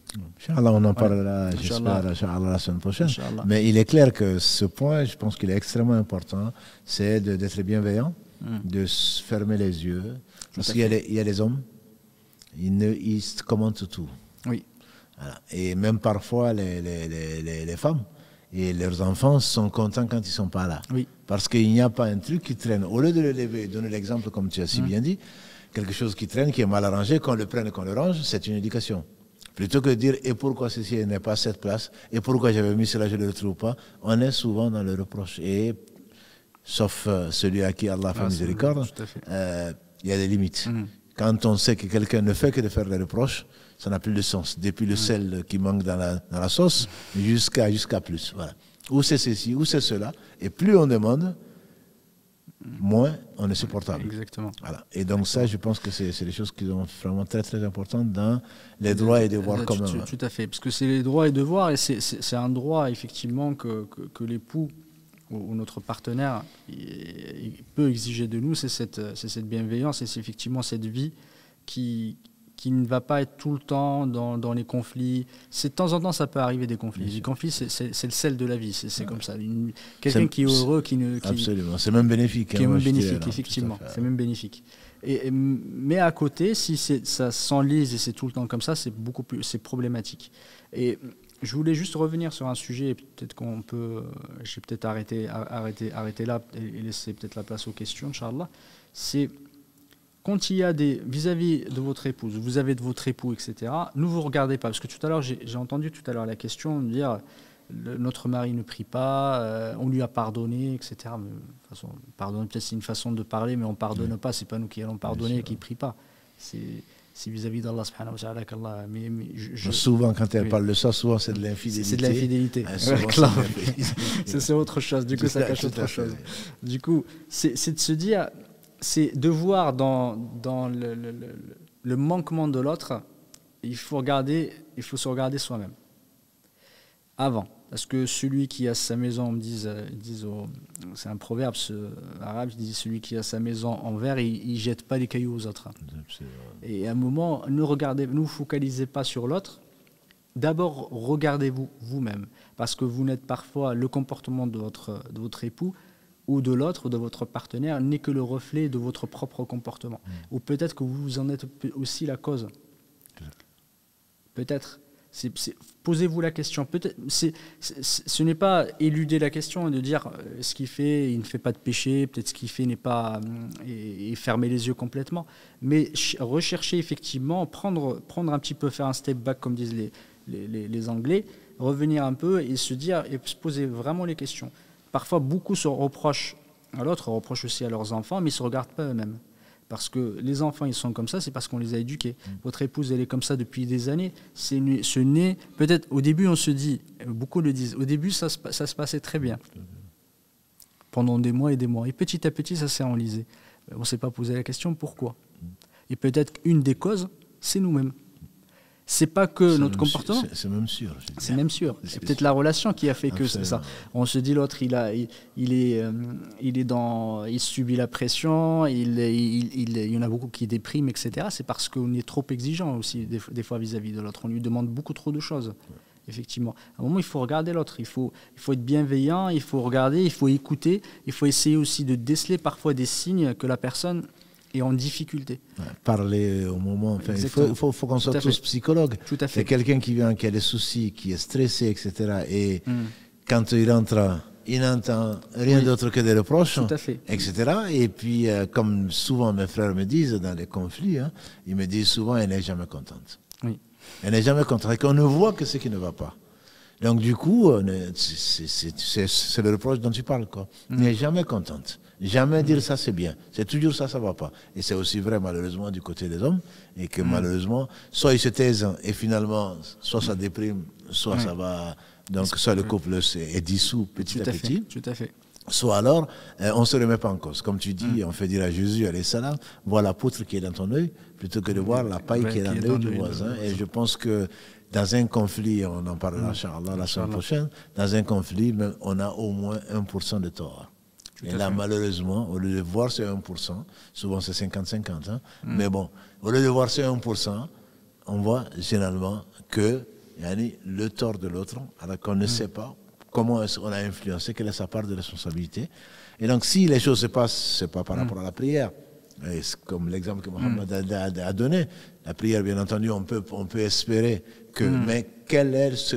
Inch'Allah, on en parlera j'espère, la semaine prochaine. Mais il est clair que ce point, je pense qu'il est extrêmement important, c'est d'être bienveillant, mm. de se fermer les yeux. Parce qu'il y, a les hommes ils, ne, commentent tout. Oui. Et même parfois, les, femmes et leurs enfants sont contents quand ils ne sont pas là. Oui. Parce qu'il n'y a pas un truc qui traîne. Au lieu de le lever donner l'exemple, comme tu as si hum. bien dit, quelque chose qui traîne, qui est mal arrangé, qu'on le prenne, qu'on le range, c'est une éducation. Plutôt que de dire et pourquoi ceci n'est pas cette place, et pourquoi j'avais mis cela, je ne le trouve pas, on est souvent dans le reproche. Et sauf euh, celui à qui Allah fait ah, miséricorde, euh, il y a des limites. Hum quand on sait que quelqu'un ne fait que de faire des reproches, ça n'a plus de sens. Depuis le mm. sel qui manque dans la, dans la sauce jusqu'à jusqu'à plus. Voilà. Ou c'est ceci, ou c'est cela. Et plus on demande, moins on est supportable. Exactement. Voilà. Et donc ça, je pense que c'est des choses qui sont vraiment très très importantes dans les euh, droits et devoirs communs. Tout, tout, à fait, parce que c'est les droits et devoirs, et c'est un droit effectivement que, que, que l'époux ou, notre partenaire peut exiger de nous, c'est cette, cette, bienveillance et c'est effectivement cette vie qui, qui ne va pas être tout le temps dans, les conflits. C'est de temps en temps, ça peut arriver des conflits. Les conflits, c'est le sel de la vie, c'est comme ça. Quelqu'un qui est heureux, qui ne. absolument, c'est même bénéfique. Qui est hein, même bénéfique, effectivement. C'est même bénéfique. Et, mais à côté, si ça s'enlise et c'est tout le temps comme ça, c'est beaucoup plus, c'est problématique. Et je voulais juste revenir sur un sujet, et peut-être qu'on peut. J'ai peut-être arrêté, arrêté, là et laisser peut-être la place aux questions, Inch'Allah. C'est quand il y a des. Vis-à-vis de votre épouse, vous avez de votre époux, etc., nous, vous regardez pas. Parce que tout à l'heure, j'ai entendu tout à l'heure la question de dire notre mari ne prie pas, euh, on lui a pardonné, etc. de façon, pardonner, peut-être c'est une façon de parler, mais on ne pardonne pas. pas, n'est pas nous qui allons pardonner et qui ne prie pas. C'est c'est vis-à-vis d'Allah subhanahu wa ta'ala Mais, je, Souvent, quand elle parle de ça, souvent c'est de l'infidélité. C'est de l'infidélité. Ah, c'est autre chose. Du coup, ça cache autre chose. Du coup, c'est de se dire, c'est de voir dans, dans le, le manquement de l'autre, il faut regarder, il faut se regarder soi-même avant. Parce que celui qui a sa maison, me euh, c'est un proverbe arabe, je dis celui qui a sa maison en verre, il, ne jette pas des cailloux aux autres. Et à un moment, ne regardez, nous focalisez pas sur l'autre. D'abord, regardez-vous vous-même, parce que vous n'êtes parfois le comportement de votre, de votre époux ou de l'autre ou de votre partenaire n'est que le reflet de votre propre comportement. Mmh. Ou peut-être que vous en êtes aussi la cause. Peut-être. Posez-vous la question. Peut-être, ce n'est pas éluder la question et de dire euh, ce qu'il fait, il ne fait pas de péché, peut-être ce qu'il fait n'est pas. Euh, et, fermer les yeux complètement. Mais rechercher effectivement, prendre, prendre un petit peu, faire un step back, comme disent les, les, Anglais, revenir un peu et se dire et se poser vraiment les questions. Parfois, beaucoup se reprochent à l'autre, reprochent aussi à leurs enfants, mais ils ne se regardent pas eux-mêmes. Parce que les enfants, ils sont comme ça, c'est parce qu'on les a éduqués. Mm. Votre épouse, elle est comme ça depuis des années. C'est ce n'est peut-être au début, on se dit, euh, beaucoup le disent, au début, ça se, passait très bien pendant des mois et des mois. Et petit à petit, ça s'est enlisé. Euh, on ne s'est pas posé la question pourquoi. Mm. Et peut-être qu'une des causes, c'est nous-mêmes c'est pas que notre comportement. C'est même sûr. C'est même sûr. C'est peut-être la relation qui a fait que c'est ça. On se dit l'autre, il a, il, est, euh, il est dans, il subit la pression. Il, il, il y en a beaucoup qui dépriment, etc. C'est parce qu'on est trop exigeant aussi des, fois vis-à-vis de l'autre. On lui demande beaucoup trop de choses. Effectivement, à un moment, il faut regarder l'autre. Il faut, il faut être bienveillant. Il faut regarder. Il faut écouter. Il faut essayer aussi de déceler parfois des signes que la personne et en difficulté. parler au moment, il faut, qu'on soit tous psychologues. C'est quelqu'un qui vient, qui a des soucis, qui est stressé, etc. Et mm. quand il rentre, il n'entend rien d'autre que des reproches, etc. Et puis, euh, comme souvent mes frères me disent dans les conflits, hein, ils me disent souvent, elle n'est jamais contente. Oui. Elle n'est jamais contente. Et qu'on ne voit que ce qui ne va pas. Donc du coup, euh, c'est le reproche dont tu parles. Quoi. Mm. Elle n'est jamais contente. Jamais dire ça c'est bien. C'est toujours ça, ça va pas. Et c'est aussi vrai malheureusement du côté des hommes. Et que mm. malheureusement, soit ils se taisent et finalement, soit ça déprime, soit ça mm. va. Donc, soit le couple est, dissous petit à, petit. tout à fait. Soit alors, euh, on ne se remet pas en cause. Comme tu dis, mm. on fait dire à Jésus, allez, salam, vois la poutre qui est dans ton œil, plutôt que de voir la paille qui est dans l'œil du voisin. Et je pense que dans un conflit, on en parlera, Charles, la semaine prochaine, dans un conflit, on a au moins 1% de tort. Et là, malheureusement, au lieu de voir ces 1%, souvent c'est 50-50, hein, mais bon, au lieu de voir ces 1%, on voit généralement que yani, le tort de l'autre, alors qu'on ne mm. sait pas comment on a influencé, quelle est sa part de responsabilité. Et donc, si les choses se passent, ce n'est pas par mm. rapport à la prière. comme l'exemple que Mohamed mm. a, donné, la prière, bien entendu, on peut, on peut espérer que, mais quel est ce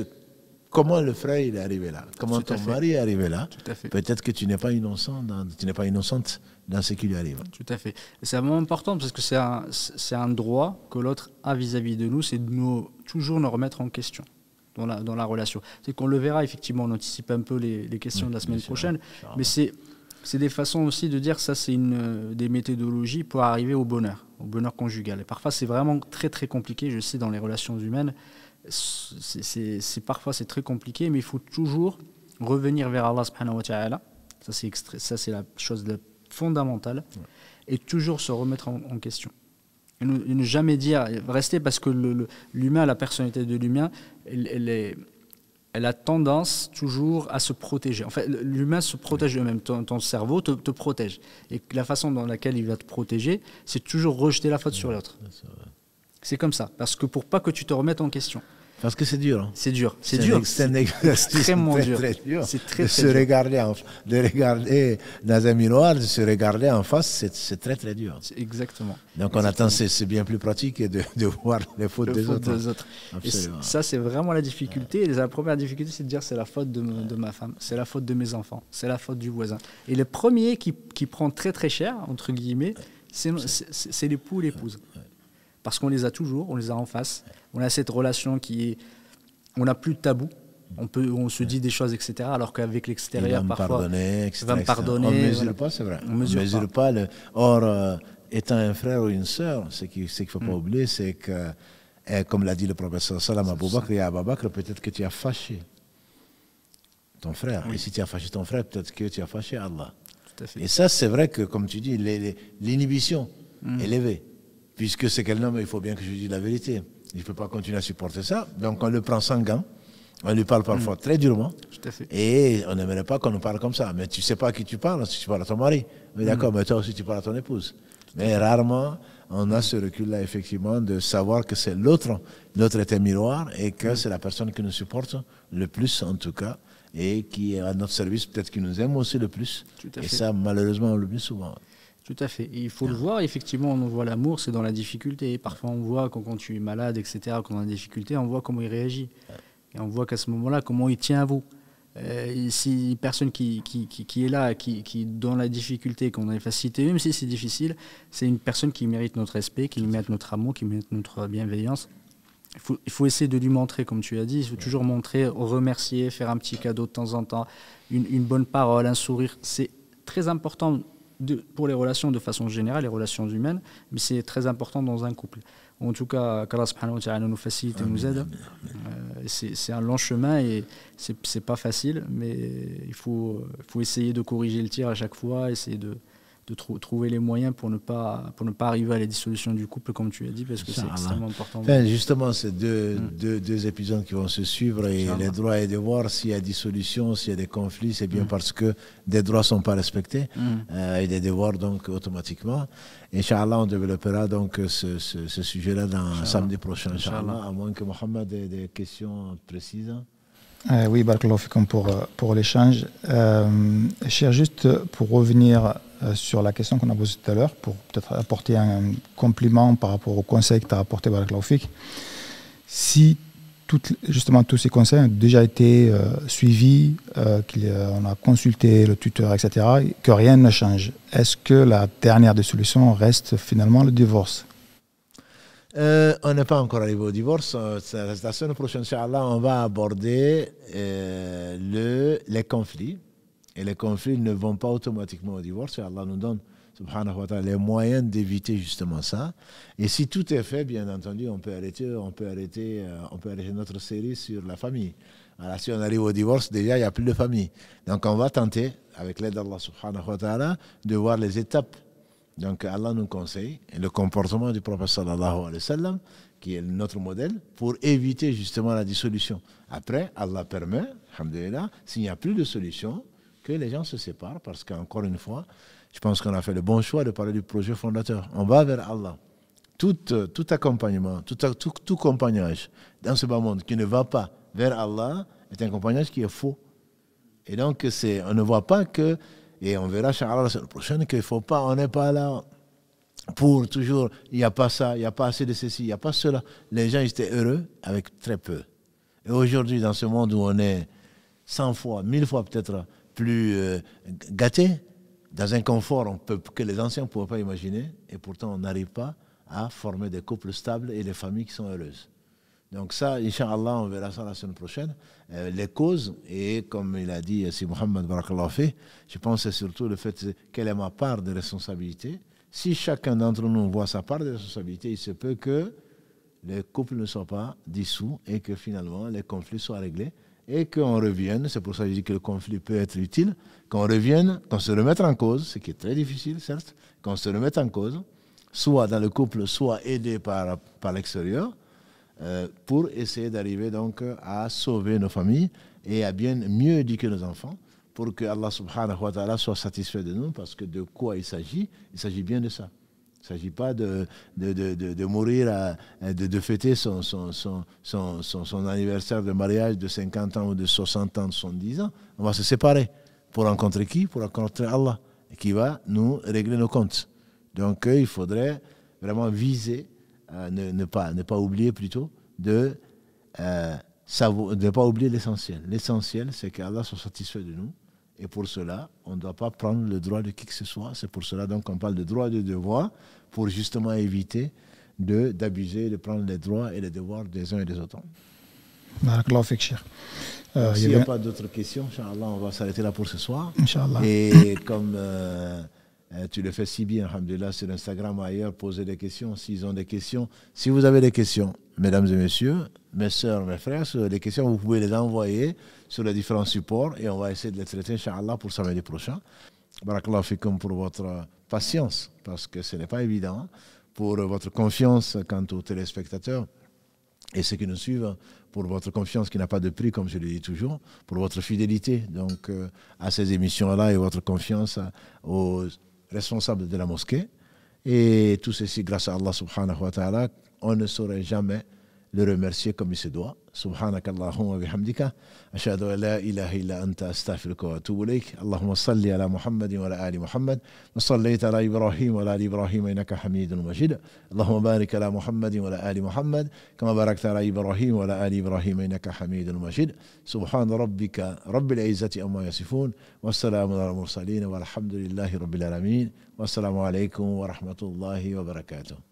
comment le frère il est arrivé là, comment ton mari est arrivé là. Peut-être que tu n'es pas innocent, dans, tu n'es pas innocente dans ce qui lui arrive. Tout à fait. C'est vraiment important parce que c'est un, droit que l'autre a vis-à-vis de nous, c'est de nous, toujours nous remettre en question. Dans la, relation. C'est qu'on le verra effectivement, on anticipe un peu les, questions de la semaine prochaine, mais c'est c'est des façons aussi de dire que ça, c'est une des méthodologies pour arriver au bonheur, au bonheur conjugal. Et parfois, c'est vraiment très très compliqué. Je sais dans les relations humaines, c'est parfois c'est très compliqué, mais il faut toujours revenir vers Allah Ça c'est ça c'est la chose fondamentale et toujours se remettre en, question. ne, jamais dire rester parce que l'humain, la personnalité de l'humain, elle, est, elle a tendance toujours à se protéger. En fait, l'humain se protège en lui-même. Ton, ton, cerveau te, protège. Et la façon dans laquelle il va te protéger, c'est toujours rejeter la faute sur l'autre. C'est comme ça, parce que pour pas que tu te remettes en question. Parce que c'est dur. Hein. C'est dur. C'est dur. C'est très, Très dur. de se regarder, de regarder dans un miroir, de se regarder en face, c'est très très dur. Exactement. Donc on attend, c'est bien plus pratique de, de voir les fautes, des, autres. Hein. autres. ça, c'est vraiment la difficulté. la première difficulté, c'est de dire c'est la faute de, ma femme, c'est la faute de mes enfants, c'est la faute du voisin. Et le premier qui, qui prend très très cher, entre guillemets, c'est l'époux ou l'épouse parce qu'on les a toujours, on les a en face. On a cette relation qui est. On n'a plus de tabou. On, peut, on se dit des choses, etc. Alors qu'avec l'extérieur, parfois. va me pardonner. On ne mesure pas, c'est vrai. On mesure, pas. Or, euh, étant un frère ou une sœur, ce qu'il ne faut pas hmm. oublier, c'est que, eh, comme l'a dit le professeur Salam Aboubakr, et Bakr, peut-être que tu as fâché ton frère. Et si tu as fâché ton frère, peut-être que tu as fâché Allah. Tout à fait. Et ça, c'est vrai que, comme tu dis, l'inhibition hmm. est levée puisque c'est quel homme, il faut bien que je dise la vérité. Il ne peut pas continuer à supporter ça. Donc on le prend sans gants. On lui parle parfois mm. très durement. Et on n'aimerait pas qu'on nous parle comme ça. Mais tu ne sais pas à qui tu parles, si tu parles à ton mari. Mais mm. d'accord, mais toi aussi tu parles à ton épouse. Mais rarement, on a ce recul-là, effectivement, de savoir que c'est l'autre, notre est miroir, et que mm. c'est la personne qui nous supporte le plus, en tout cas, et qui est à notre service, peut-être qui nous aime aussi le plus. et ça, malheureusement, le plus souvent. Tout à fait. il faut le voir, effectivement, on voit l'amour, c'est dans la difficulté. Parfois, on voit quand, tu es malade, etc., quand on a des difficultés, on voit comment il réagit. Et on voit qu'à ce moment-là, comment il tient à vous. Euh, si une personne qui, qui, qui, est là, qui, qui dans la difficulté, qu'on a facilité, même si c'est difficile, c'est une personne qui mérite notre respect, qui mérite notre amour, qui mérite notre bienveillance. Il faut, il faut essayer de lui montrer, comme tu as dit, il faut toujours montrer, remercier, faire un petit cadeau de temps en temps, une, une bonne parole, un sourire. C'est très important pour les relations de façon générale, les relations humaines, mais c'est très important dans un couple. En tout cas, qu'Allah subhanahu wa nous facilite et nous aide. Euh, c'est un long chemin et c'est pas facile, mais il faut, faut essayer de corriger le tir à chaque fois, essayer de, de trouver les moyens pour ne, pas, pour ne pas arriver à la dissolution du couple, comme tu as dit, parce que c'est extrêmement important. justement, c'est mm. deux, deux, épisodes qui vont se suivre et les droits et devoirs, s'il y a dissolution, s'il y a des conflits, c'est bien mm. parce que des droits ne sont pas respectés mm. euh, et des devoirs, donc, automatiquement. Inch'Allah, on développera donc ce, ce, sujet-là dans samedi prochain, Inch'Allah, à moins que Mohamed ait des questions précises. Euh, oui, comme pour, euh, pour l'échange. Euh, cher, juste pour revenir euh, sur la question qu'on a posée tout à l'heure, pour peut-être apporter un compliment par rapport au conseil que tu as apporté, Barclofic. Si justement tous ces conseils ont déjà été suivis, qu'on a consulté le tuteur, etc., que rien ne change, est-ce que la dernière des solutions reste finalement le divorce euh, on n'est pas encore arrivé au divorce. Euh, la semaine prochaine, on va aborder euh, les conflits. Et les conflits ne vont pas automatiquement au divorce. Et Allah nous donne les moyens d'éviter justement ça. Et si tout est fait, bien entendu, on peut arrêter, on peut arrêter, on peut arrêter notre série sur la famille. Alors, si on arrive au divorce, déjà, il n'y a plus de famille. Donc, on va tenter, avec l'aide d'Allah subhanahu wa ta'ala, de voir les étapes donc Allah nous conseille le comportement du prophète sallallahu alayhi wa sallam, qui est notre modèle, pour éviter justement la dissolution. Après, Allah permet, alhamdulillah, s'il n'y a plus de solution, que les gens se séparent, parce qu'encore une fois, je pense qu'on a fait le bon choix de parler du projet fondateur. On va vers Allah. Tout, euh, tout accompagnement, tout, tout, dans ce bas monde qui ne va pas vers Allah est un compagnage qui est faux. Et donc, on ne voit pas que et on verra, Inch'Allah, la semaine prochaine, qu'il faut pas, on n'est pas là pour toujours, il n'y a pas ça, il n'y a pas assez de ceci, il n'y a pas cela. Les gens étaient heureux avec très peu. Et aujourd'hui, dans ce monde où on est 100 fois, 1000 fois peut-être plus gâtés, euh, gâté, dans un confort on peut, que les anciens ne pouvaient pas imaginer, et pourtant on n'arrive pas à former des couples stables et des familles qui sont heureuses. Donc ça, Inch'Allah, on verra ça la semaine prochaine. Euh, les causes. Et comme il a dit, euh, si Mohamed Barakallah je pense surtout le fait quelle est ma part de responsabilité. Si chacun d'entre nous voit sa part de responsabilité, il se peut que les couples ne soient pas dissous et que finalement les conflits soient réglés et qu'on revienne, c'est pour ça que je dis que le conflit peut être utile, qu'on revienne, qu'on se remette en cause, ce qui est très difficile certes, qu'on se remette en cause, soit dans le couple, soit aidé par, par l'extérieur, euh, pour essayer d'arriver donc à sauver nos familles et à bien mieux éduquer nos enfants pour que Allah subhanahu wa ta'ala soit satisfait de nous parce que de quoi il s'agit Il s'agit bien de ça. Il ne s'agit pas de, de, de, mourir, de, fêter son son, son, son, son, anniversaire de mariage de 50 ans ou de 60 ans, de 70 ans. On va se séparer. Pour rencontrer qui Pour rencontrer Allah, qui va nous régler nos comptes. Donc euh, il faudrait vraiment viser euh, ne, pas, ne pas oublier plutôt de euh, ne pas oublier l'essentiel. L'essentiel, c'est qu'Allah soit satisfait de nous. Et pour cela, on ne doit pas prendre le droit de qui que ce soit. C'est pour cela donc qu'on parle de droit et de devoir, pour justement éviter d'abuser, de, prendre les droits et les devoirs des uns et des autres. Euh, S'il n'y a pas d'autres questions, on va s'arrêter là pour ce soir. Et comme... Euh, eh, tu le fais si bien, Alhamdulillah, sur Instagram ou ailleurs, poser des questions s'ils ont des questions. Si vous avez des questions, mesdames et messieurs, mes soeurs, mes frères, les questions, vous pouvez les envoyer sur les différents supports et on va essayer de les traiter, Inch'Allah, pour samedi prochain. Barakallah fikum pour votre patience, parce que ce n'est pas évident, hein, pour votre confiance quant aux téléspectateurs et ceux qui nous suivent, hein, pour votre confiance qui n'a pas de prix, comme je le dis toujours, pour votre fidélité donc euh, à ces émissions-là et votre confiance aux responsable de la mosquée. Et tout ceci grâce à Allah subhanahu wa ta'ala, on ne saurait jamais le remercier comme il se doit. سبحانك اللهم وبحمدك أشهد أن لا إله إلا أنت أستغفرك وأتوب إليك اللهم صل على محمد وعلى آل محمد وصليت على إبراهيم وعلى آل إبراهيم إنك حميد مجيد اللهم بارك على محمد وعلى آل محمد كما باركت على إبراهيم وعلى آل إبراهيم إنك حميد مجيد سبحان ربك رب العزة أما يصفون والسلام على المرسلين والحمد لله رب العالمين والسلام عليكم ورحمة الله وبركاته